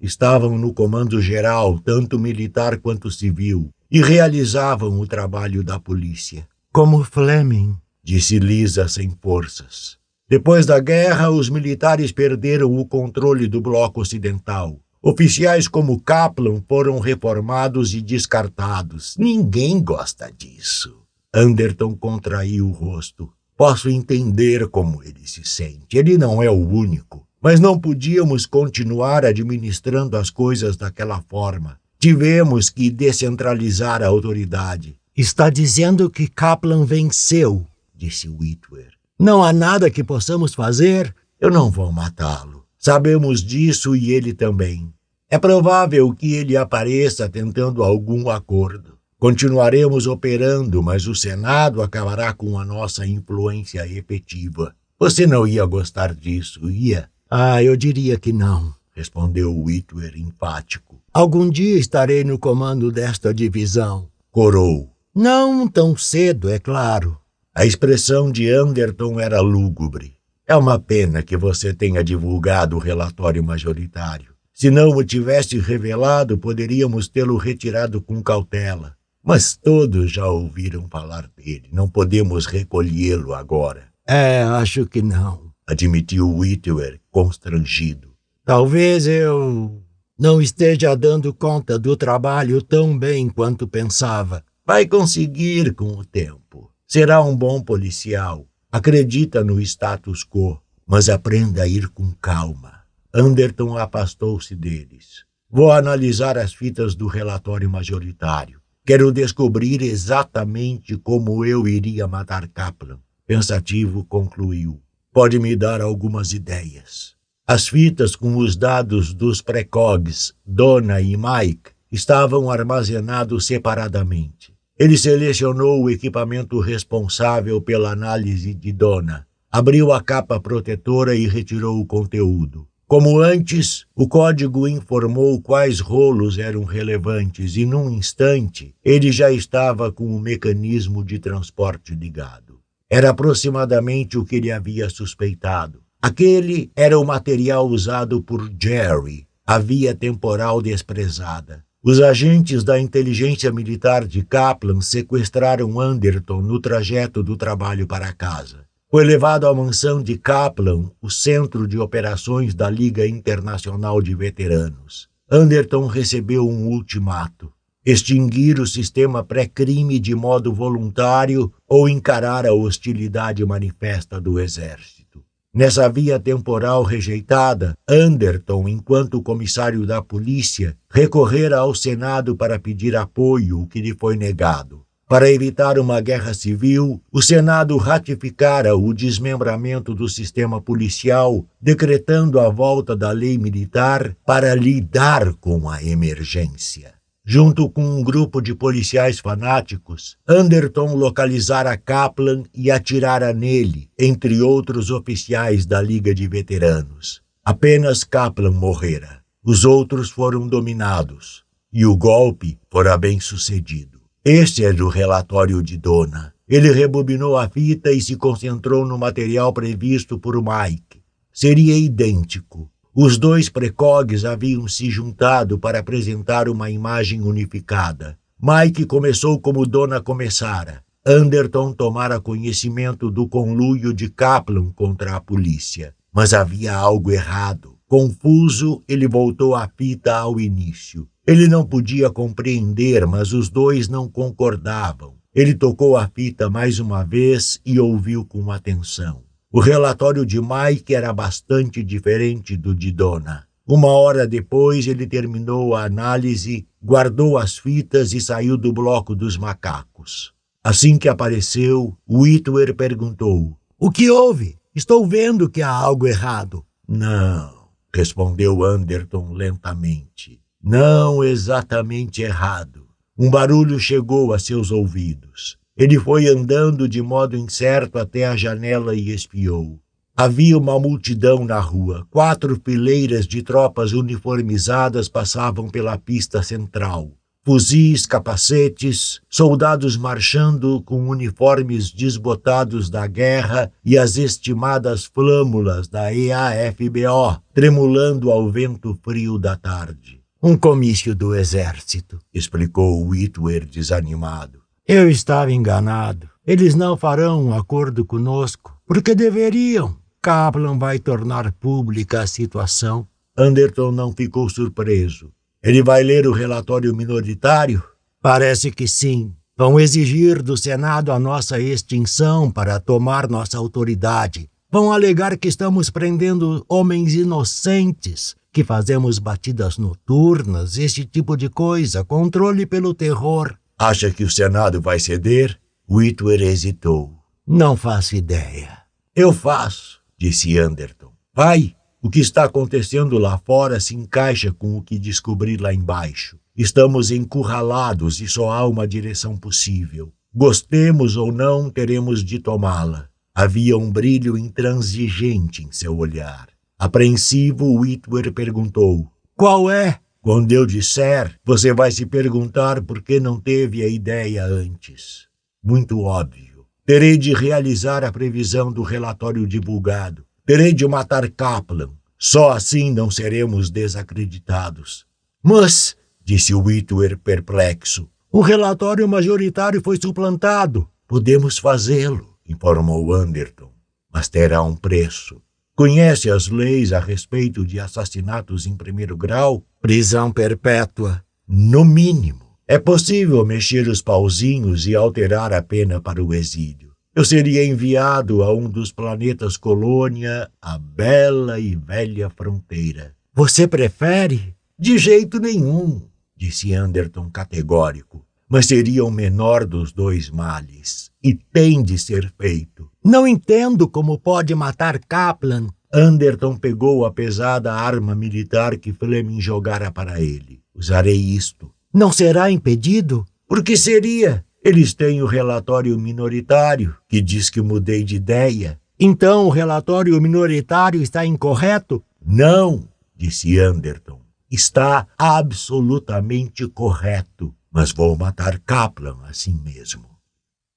estavam no comando geral, tanto militar quanto civil, e realizavam o trabalho da polícia. Como Fleming, disse Lisa sem forças. Depois da guerra, os militares perderam o controle do bloco ocidental. Oficiais como Kaplan foram reformados e descartados. Ninguém gosta disso. Anderton contraiu o rosto. Posso entender como ele se sente. Ele não é o único. Mas não podíamos continuar administrando as coisas daquela forma. Tivemos que descentralizar a autoridade. Está dizendo que Kaplan venceu, disse Whitwer. Não há nada que possamos fazer. Eu não vou matá-lo. Sabemos disso e ele também. É provável que ele apareça tentando algum acordo. Continuaremos operando, mas o Senado acabará com a nossa influência efetiva. Você não ia gostar disso, ia? Ah, eu diria que não, respondeu Whitwer empático. Algum dia estarei no comando desta divisão. Corou. Não tão cedo, é claro. A expressão de Anderton era lúgubre. É uma pena que você tenha divulgado o relatório majoritário. Se não o tivesse revelado, poderíamos tê-lo retirado com cautela. Mas todos já ouviram falar dele. Não podemos recolhê-lo agora. É, acho que não admitiu Whitwer, constrangido. Talvez eu não esteja dando conta do trabalho tão bem quanto pensava. Vai conseguir com o tempo. Será um bom policial. Acredita no status quo, mas aprenda a ir com calma. Anderton afastou-se deles. Vou analisar as fitas do relatório majoritário. Quero descobrir exatamente como eu iria matar Kaplan. Pensativo concluiu pode me dar algumas ideias. As fitas com os dados dos precogs, Donna e Mike, estavam armazenados separadamente. Ele selecionou o equipamento responsável pela análise de Donna, abriu a capa protetora e retirou o conteúdo. Como antes, o código informou quais rolos eram relevantes e, num instante, ele já estava com o mecanismo de transporte ligado. Era aproximadamente o que ele havia suspeitado. Aquele era o material usado por Jerry, a via temporal desprezada. Os agentes da inteligência militar de Kaplan sequestraram Anderton no trajeto do trabalho para casa. Foi levado à mansão de Kaplan, o centro de operações da Liga Internacional de Veteranos. Anderton recebeu um ultimato: extinguir o sistema pré-crime de modo voluntário ou encarar a hostilidade manifesta do Exército. Nessa via temporal rejeitada, Anderton, enquanto comissário da polícia, recorrera ao Senado para pedir apoio, o que lhe foi negado. Para evitar uma guerra civil, o Senado ratificara o desmembramento do sistema policial, decretando a volta da lei militar para lidar com a emergência. Junto com um grupo de policiais fanáticos, Anderton localizara Kaplan e atirara nele, entre outros oficiais da Liga de Veteranos. Apenas Kaplan morrera. Os outros foram dominados e o golpe fora bem sucedido. Este era é o relatório de Dona. Ele rebobinou a fita e se concentrou no material previsto por Mike. Seria idêntico, os dois precogs haviam se juntado para apresentar uma imagem unificada. Mike começou como dona começara. Anderton tomara conhecimento do conluio de Kaplan contra a polícia. Mas havia algo errado. Confuso, ele voltou a fita ao início. Ele não podia compreender, mas os dois não concordavam. Ele tocou a fita mais uma vez e ouviu com atenção. O relatório de Mike era bastante diferente do de Dona. Uma hora depois, ele terminou a análise, guardou as fitas e saiu do bloco dos macacos. Assim que apareceu, Whitwer perguntou: O que houve? Estou vendo que há algo errado. Não, respondeu Anderton lentamente. Não exatamente errado. Um barulho chegou a seus ouvidos. Ele foi andando de modo incerto até a janela e espiou. Havia uma multidão na rua. Quatro fileiras de tropas uniformizadas passavam pela pista central. Fuzis, capacetes, soldados marchando com uniformes desbotados da guerra e as estimadas flâmulas da EAFBO tremulando ao vento frio da tarde. Um comício do exército, explicou Whitwer desanimado. Eu estava enganado. Eles não farão um acordo conosco, porque deveriam. Kaplan vai tornar pública a situação. Anderton não ficou surpreso. Ele vai ler o relatório minoritário? Parece que sim. Vão exigir do Senado a nossa extinção para tomar nossa autoridade. Vão alegar que estamos prendendo homens inocentes, que fazemos batidas noturnas, esse tipo de coisa, controle pelo terror. Acha que o Senado vai ceder? Whitwer hesitou. Não faço ideia. Eu faço, disse Anderton. Vai! O que está acontecendo lá fora se encaixa com o que descobri lá embaixo. Estamos encurralados e só há uma direção possível. Gostemos ou não, teremos de tomá-la. Havia um brilho intransigente em seu olhar. Apreensivo, Whitwer perguntou: Qual é? Quando eu disser, você vai se perguntar por que não teve a ideia antes. Muito óbvio. Terei de realizar a previsão do relatório divulgado. Terei de matar Kaplan. Só assim não seremos desacreditados. Mas, disse Whitwer perplexo, o relatório majoritário foi suplantado. Podemos fazê-lo, informou Anderton, mas terá um preço. Conhece as leis a respeito de assassinatos em primeiro grau? Prisão perpétua, no mínimo. É possível mexer os pauzinhos e alterar a pena para o exílio. Eu seria enviado a um dos planetas colônia, a bela e velha fronteira. Você prefere? De jeito nenhum, disse Anderton categórico. Mas seria o menor dos dois males, e tem de ser feito. Não entendo como pode matar Kaplan. Anderton pegou a pesada arma militar que Fleming jogara para ele. Usarei isto. Não será impedido? Por que seria? Eles têm o relatório minoritário, que diz que mudei de ideia. Então o relatório minoritário está incorreto? Não, disse Anderton. Está absolutamente correto, mas vou matar Kaplan assim mesmo.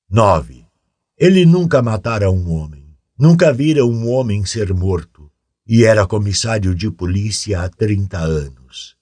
9. Ele nunca matara um homem, nunca vira um homem ser morto, e era comissário de polícia há 30 anos.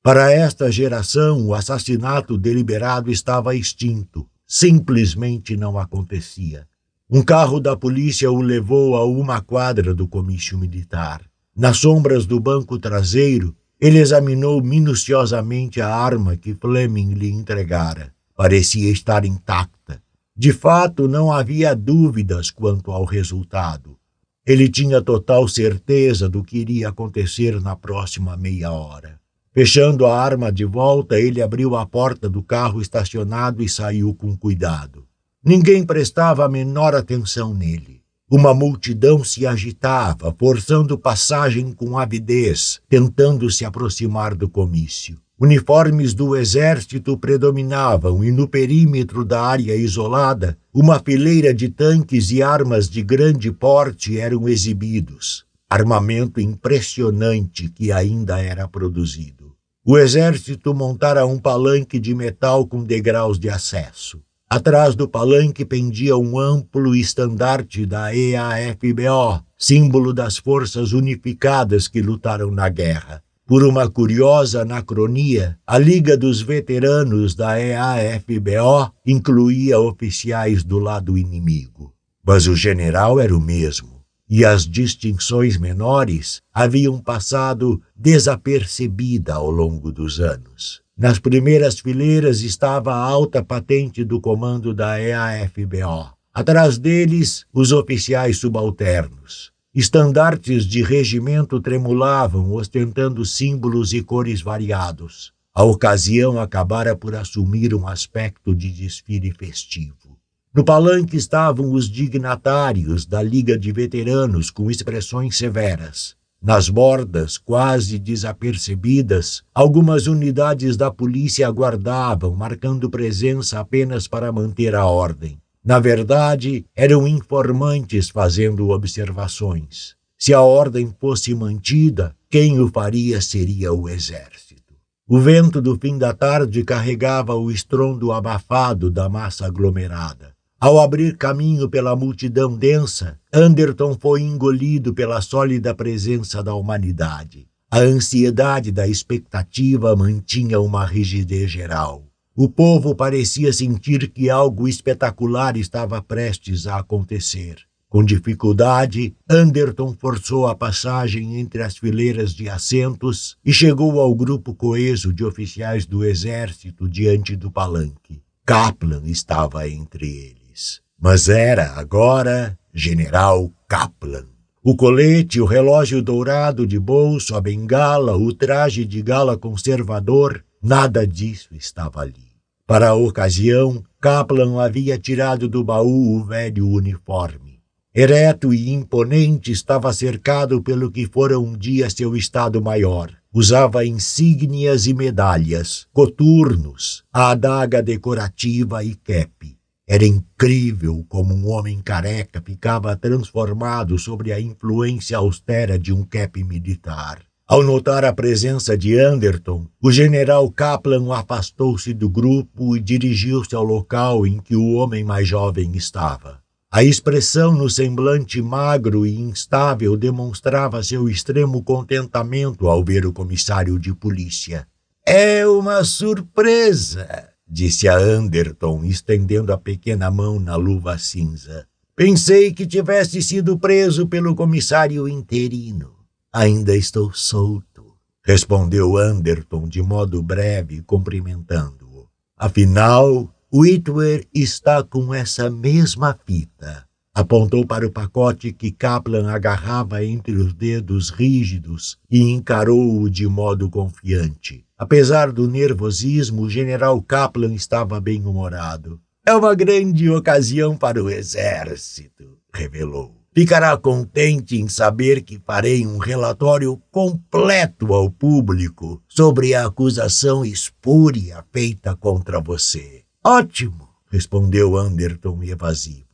Para esta geração, o assassinato deliberado estava extinto, simplesmente não acontecia. Um carro da polícia o levou a uma quadra do comício militar. Nas sombras do banco traseiro, ele examinou minuciosamente a arma que Fleming lhe entregara. Parecia estar intacta. De fato, não havia dúvidas quanto ao resultado. Ele tinha total certeza do que iria acontecer na próxima meia hora. Fechando a arma de volta, ele abriu a porta do carro estacionado e saiu com cuidado. Ninguém prestava a menor atenção nele. Uma multidão se agitava, forçando passagem com avidez, tentando se aproximar do comício. Uniformes do exército predominavam e no perímetro da área isolada, uma fileira de tanques e armas de grande porte eram exibidos, armamento impressionante que ainda era produzido. O exército montara um palanque de metal com degraus de acesso. Atrás do palanque pendia um amplo estandarte da EAFBO, símbolo das forças unificadas que lutaram na guerra. Por uma curiosa anacronia, a Liga dos Veteranos da EAFBO incluía oficiais do lado inimigo. Mas o general era o mesmo, e as distinções menores haviam passado desapercebida ao longo dos anos. Nas primeiras fileiras estava a alta patente do comando da EAFBO. Atrás deles, os oficiais subalternos. Estandartes de regimento tremulavam, ostentando símbolos e cores variados. A ocasião acabara por assumir um aspecto de desfile festivo. No palanque estavam os dignatários da Liga de Veteranos com expressões severas. Nas bordas, quase desapercebidas, algumas unidades da polícia aguardavam, marcando presença apenas para manter a ordem. Na verdade, eram informantes fazendo observações. Se a ordem fosse mantida, quem o faria seria o exército. O vento do fim da tarde carregava o estrondo abafado da massa aglomerada. Ao abrir caminho pela multidão densa, Anderton foi engolido pela sólida presença da humanidade. A ansiedade da expectativa mantinha uma rigidez geral. O povo parecia sentir que algo espetacular estava prestes a acontecer. Com dificuldade, Anderton forçou a passagem entre as fileiras de assentos e chegou ao grupo coeso de oficiais do exército diante do palanque. Kaplan estava entre eles. Mas era, agora, General Kaplan. O colete, o relógio dourado de bolso, a bengala, o traje de gala conservador, nada disso estava ali. Para a ocasião, Kaplan havia tirado do baú o velho uniforme. Ereto e imponente, estava cercado pelo que fora um dia seu estado maior. Usava insígnias e medalhas, coturnos, a adaga decorativa e cap. Era incrível como um homem careca ficava transformado sobre a influência austera de um cap militar. Ao notar a presença de Anderton, o general Kaplan afastou-se do grupo e dirigiu-se ao local em que o homem mais jovem estava. A expressão no semblante magro e instável demonstrava seu extremo contentamento ao ver o comissário de polícia. É uma surpresa, disse a Anderton, estendendo a pequena mão na luva cinza. Pensei que tivesse sido preso pelo comissário interino. Ainda estou solto, respondeu Anderton de modo breve, cumprimentando-o. Afinal, Whitwer está com essa mesma fita. Apontou para o pacote que Kaplan agarrava entre os dedos rígidos e encarou-o de modo confiante. Apesar do nervosismo, o general Kaplan estava bem-humorado. É uma grande ocasião para o exército, revelou ficará contente em saber que farei um relatório completo ao público sobre a acusação espúria feita contra você. Ótimo, respondeu Anderton evasivo.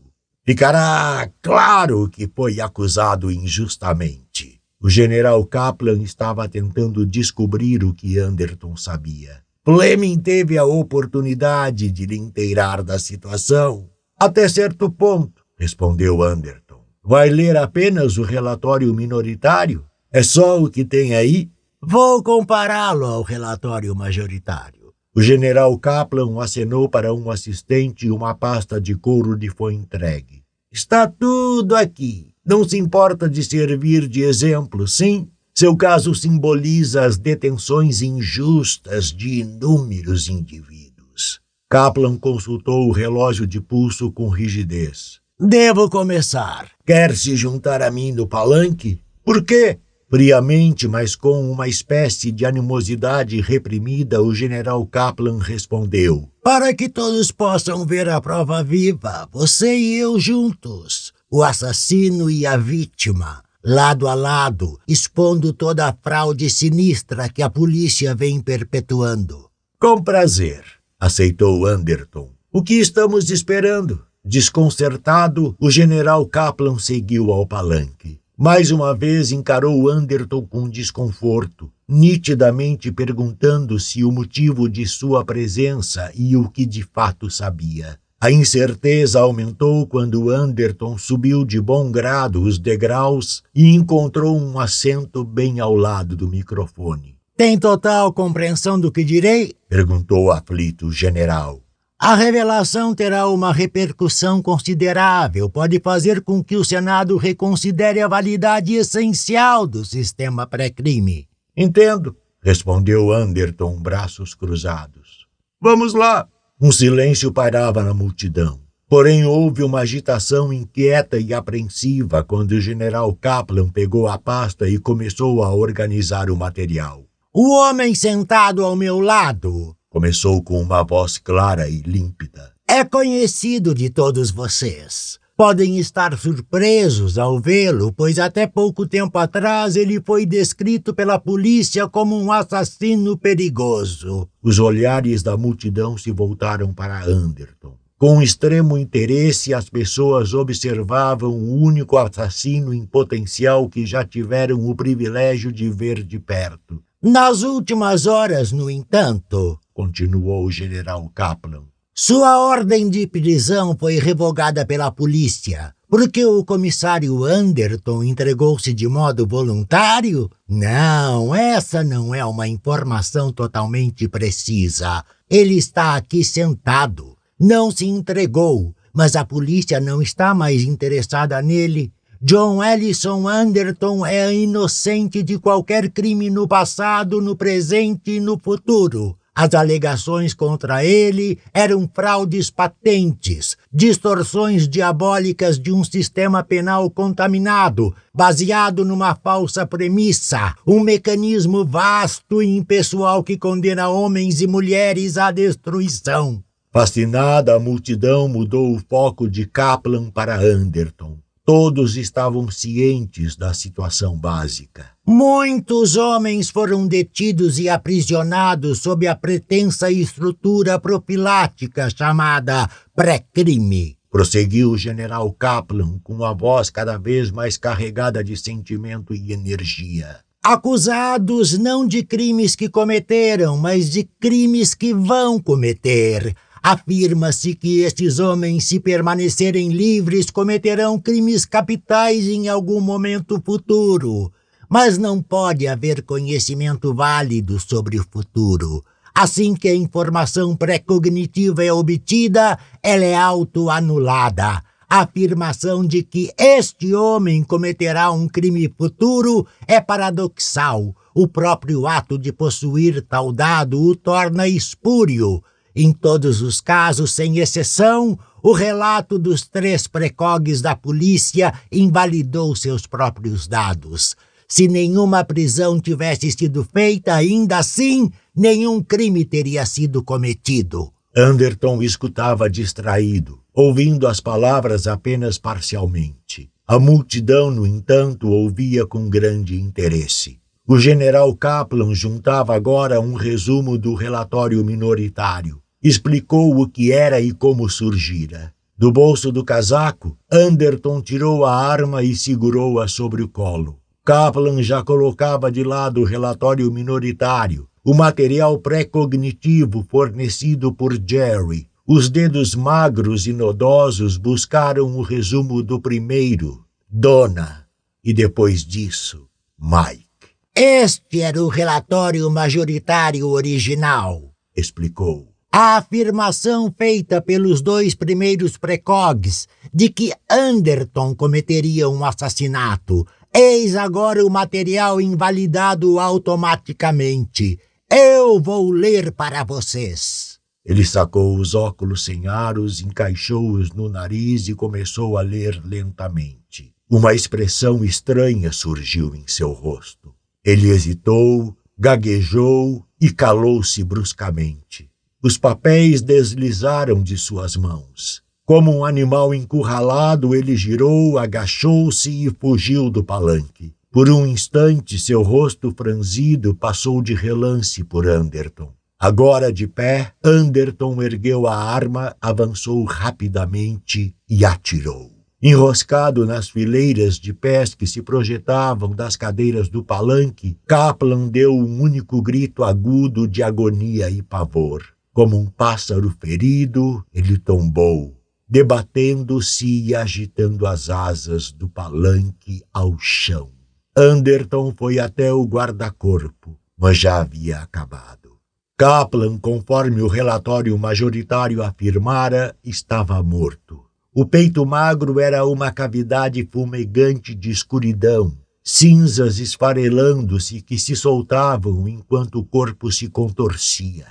Ficará claro que foi acusado injustamente. O general Kaplan estava tentando descobrir o que Anderton sabia. Fleming teve a oportunidade de lhe inteirar da situação. Até certo ponto, respondeu Anderton. Vai ler apenas o relatório minoritário? É só o que tem aí? Vou compará-lo ao relatório majoritário. O general Kaplan acenou para um assistente e uma pasta de couro lhe foi entregue. Está tudo aqui. Não se importa de servir de exemplo, sim? Seu caso simboliza as detenções injustas de inúmeros indivíduos. Kaplan consultou o relógio de pulso com rigidez. Devo começar. Quer se juntar a mim no palanque? Por quê? Friamente, mas com uma espécie de animosidade reprimida, o general Kaplan respondeu: Para que todos possam ver a prova viva, você e eu juntos, o assassino e a vítima, lado a lado, expondo toda a fraude sinistra que a polícia vem perpetuando. Com prazer, aceitou Anderton. O que estamos esperando? Desconcertado, o general Kaplan seguiu ao palanque. Mais uma vez encarou Anderton com desconforto, nitidamente perguntando se o motivo de sua presença e o que de fato sabia. A incerteza aumentou quando Anderton subiu de bom grado os degraus e encontrou um assento bem ao lado do microfone. Tem total compreensão do que direi? perguntou aflito o general. A revelação terá uma repercussão considerável, pode fazer com que o Senado reconsidere a validade essencial do sistema pré-crime. Entendo, respondeu Anderton, braços cruzados. Vamos lá. Um silêncio pairava na multidão. Porém, houve uma agitação inquieta e apreensiva quando o general Kaplan pegou a pasta e começou a organizar o material. O homem sentado ao meu lado Começou com uma voz clara e límpida. É conhecido de todos vocês. Podem estar surpresos ao vê-lo, pois até pouco tempo atrás ele foi descrito pela polícia como um assassino perigoso. Os olhares da multidão se voltaram para Anderton. Com extremo interesse, as pessoas observavam o único assassino em potencial que já tiveram o privilégio de ver de perto. Nas últimas horas, no entanto, continuou o general Kaplan. Sua ordem de prisão foi revogada pela polícia, porque o comissário Anderton entregou-se de modo voluntário? Não, essa não é uma informação totalmente precisa. Ele está aqui sentado. Não se entregou, mas a polícia não está mais interessada nele. John Ellison Anderton é inocente de qualquer crime no passado, no presente e no futuro. As alegações contra ele eram fraudes patentes, distorções diabólicas de um sistema penal contaminado, baseado numa falsa premissa, um mecanismo vasto e impessoal que condena homens e mulheres à destruição. Fascinada, a multidão mudou o foco de Kaplan para Anderton. Todos estavam cientes da situação básica. Muitos homens foram detidos e aprisionados sob a pretensa estrutura profilática chamada pré-crime. Prosseguiu o general Kaplan com a voz cada vez mais carregada de sentimento e energia. Acusados não de crimes que cometeram, mas de crimes que vão cometer Afirma-se que estes homens, se permanecerem livres, cometerão crimes capitais em algum momento futuro. Mas não pode haver conhecimento válido sobre o futuro. Assim que a informação precognitiva é obtida, ela é autoanulada. A afirmação de que este homem cometerá um crime futuro é paradoxal. O próprio ato de possuir tal dado o torna espúrio. Em todos os casos, sem exceção, o relato dos três precogs da polícia invalidou seus próprios dados. Se nenhuma prisão tivesse sido feita, ainda assim, nenhum crime teria sido cometido. Anderton escutava distraído, ouvindo as palavras apenas parcialmente. A multidão, no entanto, ouvia com grande interesse. O general Kaplan juntava agora um resumo do relatório minoritário. Explicou o que era e como surgira. Do bolso do casaco, Anderton tirou a arma e segurou-a sobre o colo. Kaplan já colocava de lado o relatório minoritário, o material pré-cognitivo fornecido por Jerry. Os dedos magros e nodosos buscaram o resumo do primeiro, Dona, e depois disso, Mike. Este era o relatório majoritário original, explicou. A afirmação feita pelos dois primeiros precogs de que Anderton cometeria um assassinato, eis agora o material invalidado automaticamente. Eu vou ler para vocês. Ele sacou os óculos sem aros, encaixou-os no nariz e começou a ler lentamente. Uma expressão estranha surgiu em seu rosto. Ele hesitou, gaguejou e calou-se bruscamente. Os papéis deslizaram de suas mãos. Como um animal encurralado, ele girou, agachou-se e fugiu do palanque. Por um instante, seu rosto franzido passou de relance por Anderton. Agora de pé, Anderton ergueu a arma, avançou rapidamente e atirou. Enroscado nas fileiras de pés que se projetavam das cadeiras do palanque, Kaplan deu um único grito agudo de agonia e pavor. Como um pássaro ferido, ele tombou, debatendo-se e agitando as asas do palanque ao chão. Anderton foi até o guarda-corpo, mas já havia acabado. Kaplan, conforme o relatório majoritário afirmara, estava morto. O peito magro era uma cavidade fumegante de escuridão, cinzas esfarelando-se que se soltavam enquanto o corpo se contorcia.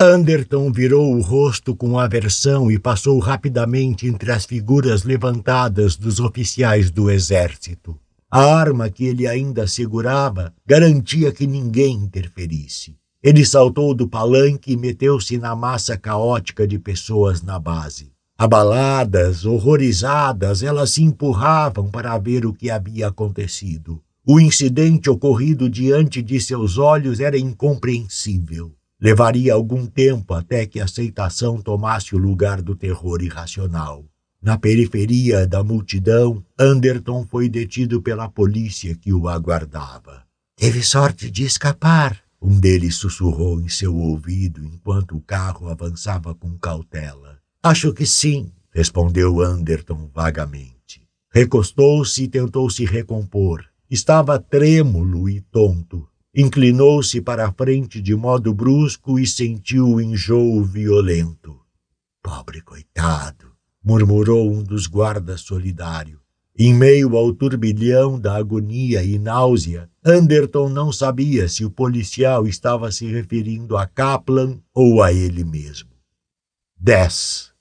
Anderton virou o rosto com aversão e passou rapidamente entre as figuras levantadas dos oficiais do exército. A arma que ele ainda segurava garantia que ninguém interferisse. Ele saltou do palanque e meteu-se na massa caótica de pessoas na base. Abaladas, horrorizadas, elas se empurravam para ver o que havia acontecido. O incidente ocorrido diante de seus olhos era incompreensível. Levaria algum tempo até que a aceitação tomasse o lugar do terror irracional. Na periferia da multidão, Anderton foi detido pela polícia que o aguardava. Teve sorte de escapar, um deles sussurrou em seu ouvido enquanto o carro avançava com cautela. Acho que sim, respondeu Anderton vagamente. Recostou-se e tentou se recompor. Estava trêmulo e tonto. Inclinou-se para a frente de modo brusco e sentiu o um enjoo violento. Pobre coitado, murmurou um dos guardas solidário. Em meio ao turbilhão da agonia e náusea, Anderton não sabia se o policial estava se referindo a Kaplan ou a ele mesmo. 10.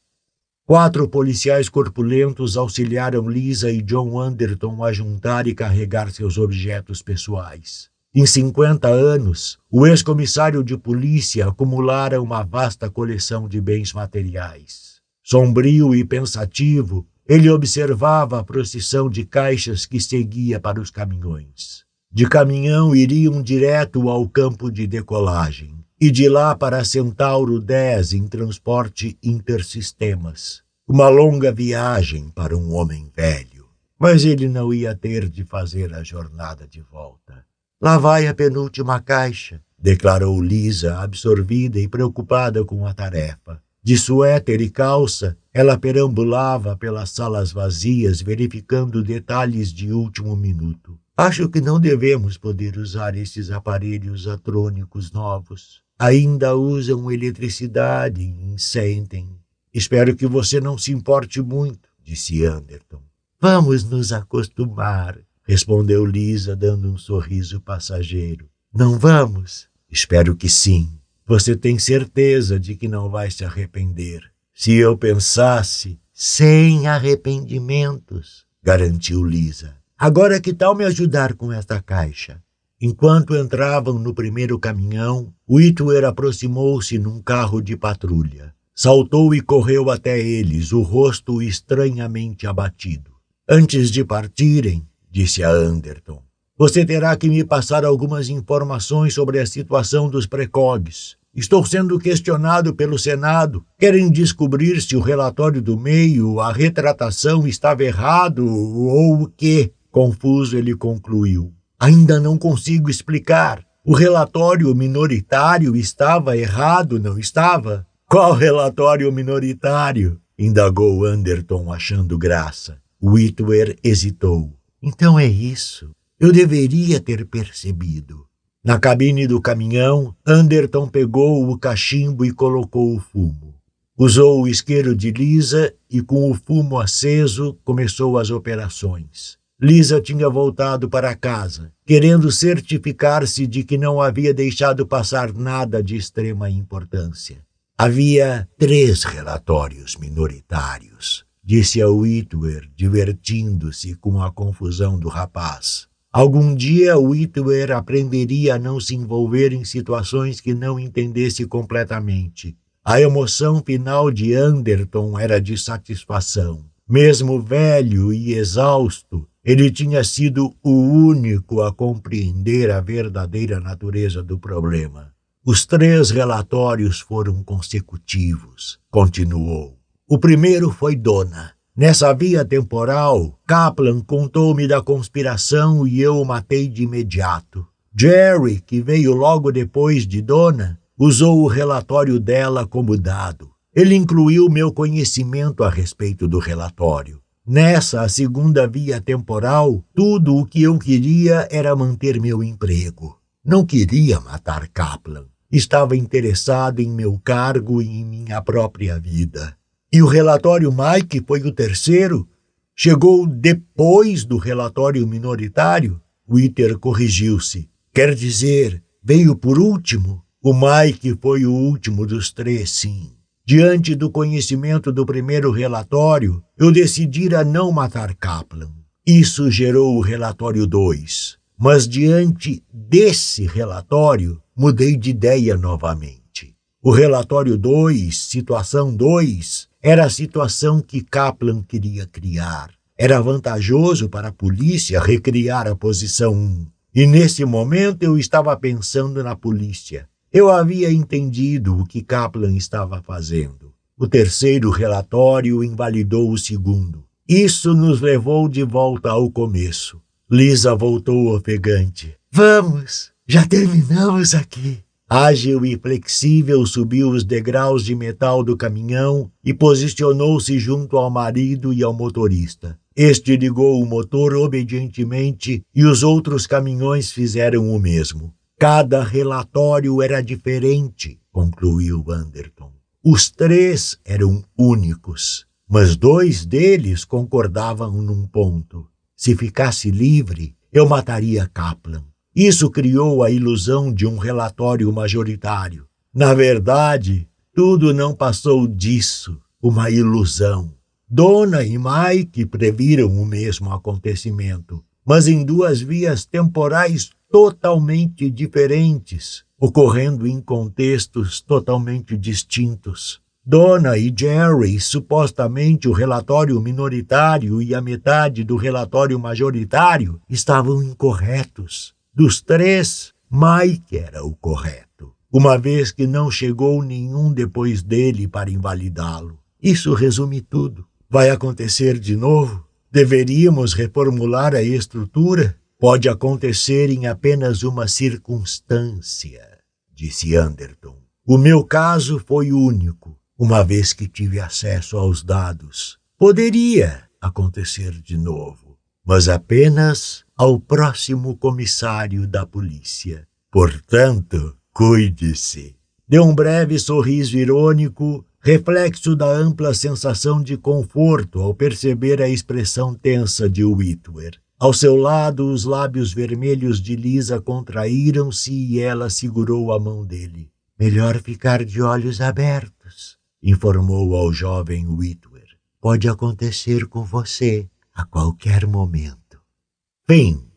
Quatro policiais corpulentos auxiliaram Lisa e John Anderton a juntar e carregar seus objetos pessoais. Em 50 anos, o ex-comissário de polícia acumulara uma vasta coleção de bens materiais. Sombrio e pensativo, ele observava a procissão de caixas que seguia para os caminhões. De caminhão iriam direto ao campo de decolagem e de lá para Centauro 10 em transporte intersistemas. Uma longa viagem para um homem velho. Mas ele não ia ter de fazer a jornada de volta. Lá vai a penúltima caixa, declarou Lisa, absorvida e preocupada com a tarefa. De suéter e calça, ela perambulava pelas salas vazias, verificando detalhes de último minuto. Acho que não devemos poder usar esses aparelhos atrônicos novos ainda usam eletricidade e sentem. Espero que você não se importe muito, disse Anderton. Vamos nos acostumar, respondeu Lisa, dando um sorriso passageiro. Não vamos? Espero que sim. Você tem certeza de que não vai se arrepender. Se eu pensasse, sem arrependimentos, garantiu Lisa. Agora que tal me ajudar com esta caixa? Enquanto entravam no primeiro caminhão, Whitwer aproximou-se num carro de patrulha. Saltou e correu até eles, o rosto estranhamente abatido. Antes de partirem, disse a Anderton, você terá que me passar algumas informações sobre a situação dos precogs. Estou sendo questionado pelo Senado. Querem descobrir se o relatório do meio, a retratação estava errado ou o quê? Confuso ele concluiu. Ainda não consigo explicar. O relatório minoritário estava errado, não estava? Qual relatório minoritário? indagou Anderton, achando graça. Whitwer hesitou. Então é isso. Eu deveria ter percebido. Na cabine do caminhão, Anderton pegou o cachimbo e colocou o fumo. Usou o isqueiro de lisa e, com o fumo aceso, começou as operações. Lisa tinha voltado para casa, querendo certificar-se de que não havia deixado passar nada de extrema importância. Havia três relatórios minoritários, disse a Whitwer, divertindo-se com a confusão do rapaz. Algum dia Whitwer aprenderia a não se envolver em situações que não entendesse completamente. A emoção final de Anderton era de satisfação. Mesmo velho e exausto, ele tinha sido o único a compreender a verdadeira natureza do problema. Os três relatórios foram consecutivos, continuou. O primeiro foi Dona. Nessa via temporal, Kaplan contou-me da conspiração e eu o matei de imediato. Jerry, que veio logo depois de Dona, usou o relatório dela como dado. Ele incluiu meu conhecimento a respeito do relatório. Nessa segunda via temporal, tudo o que eu queria era manter meu emprego. Não queria matar Kaplan. Estava interessado em meu cargo e em minha própria vida. E o relatório Mike foi o terceiro. Chegou depois do relatório minoritário. Witter corrigiu-se. Quer dizer, veio por último? O Mike foi o último dos três, sim. Diante do conhecimento do primeiro relatório, eu decidira não matar Kaplan. Isso gerou o relatório 2. Mas diante desse relatório, mudei de ideia novamente. O relatório 2, situação 2, era a situação que Kaplan queria criar. Era vantajoso para a polícia recriar a posição 1. Um. E nesse momento eu estava pensando na polícia. Eu havia entendido o que Kaplan estava fazendo. O terceiro relatório invalidou o segundo. Isso nos levou de volta ao começo. Lisa voltou ofegante. Vamos, já terminamos aqui. Ágil e flexível subiu os degraus de metal do caminhão e posicionou-se junto ao marido e ao motorista. Este ligou o motor obedientemente e os outros caminhões fizeram o mesmo. Cada relatório era diferente, concluiu Anderton. Os três eram únicos, mas dois deles concordavam num ponto. Se ficasse livre, eu mataria Kaplan. Isso criou a ilusão de um relatório majoritário. Na verdade, tudo não passou disso, uma ilusão. Dona e Mike previram o mesmo acontecimento, mas em duas vias temporais totalmente diferentes, ocorrendo em contextos totalmente distintos. Donna e Jerry, supostamente o relatório minoritário e a metade do relatório majoritário, estavam incorretos. Dos três, Mike era o correto, uma vez que não chegou nenhum depois dele para invalidá-lo. Isso resume tudo. Vai acontecer de novo? Deveríamos reformular a estrutura? pode acontecer em apenas uma circunstância, disse Anderton. O meu caso foi único, uma vez que tive acesso aos dados. Poderia acontecer de novo, mas apenas ao próximo comissário da polícia. Portanto, cuide-se. Deu um breve sorriso irônico, reflexo da ampla sensação de conforto ao perceber a expressão tensa de Whitwer. Ao seu lado, os lábios vermelhos de Lisa contraíram-se e ela segurou a mão dele. Melhor ficar de olhos abertos, informou ao jovem Whitwer. Pode acontecer com você a qualquer momento. Fim.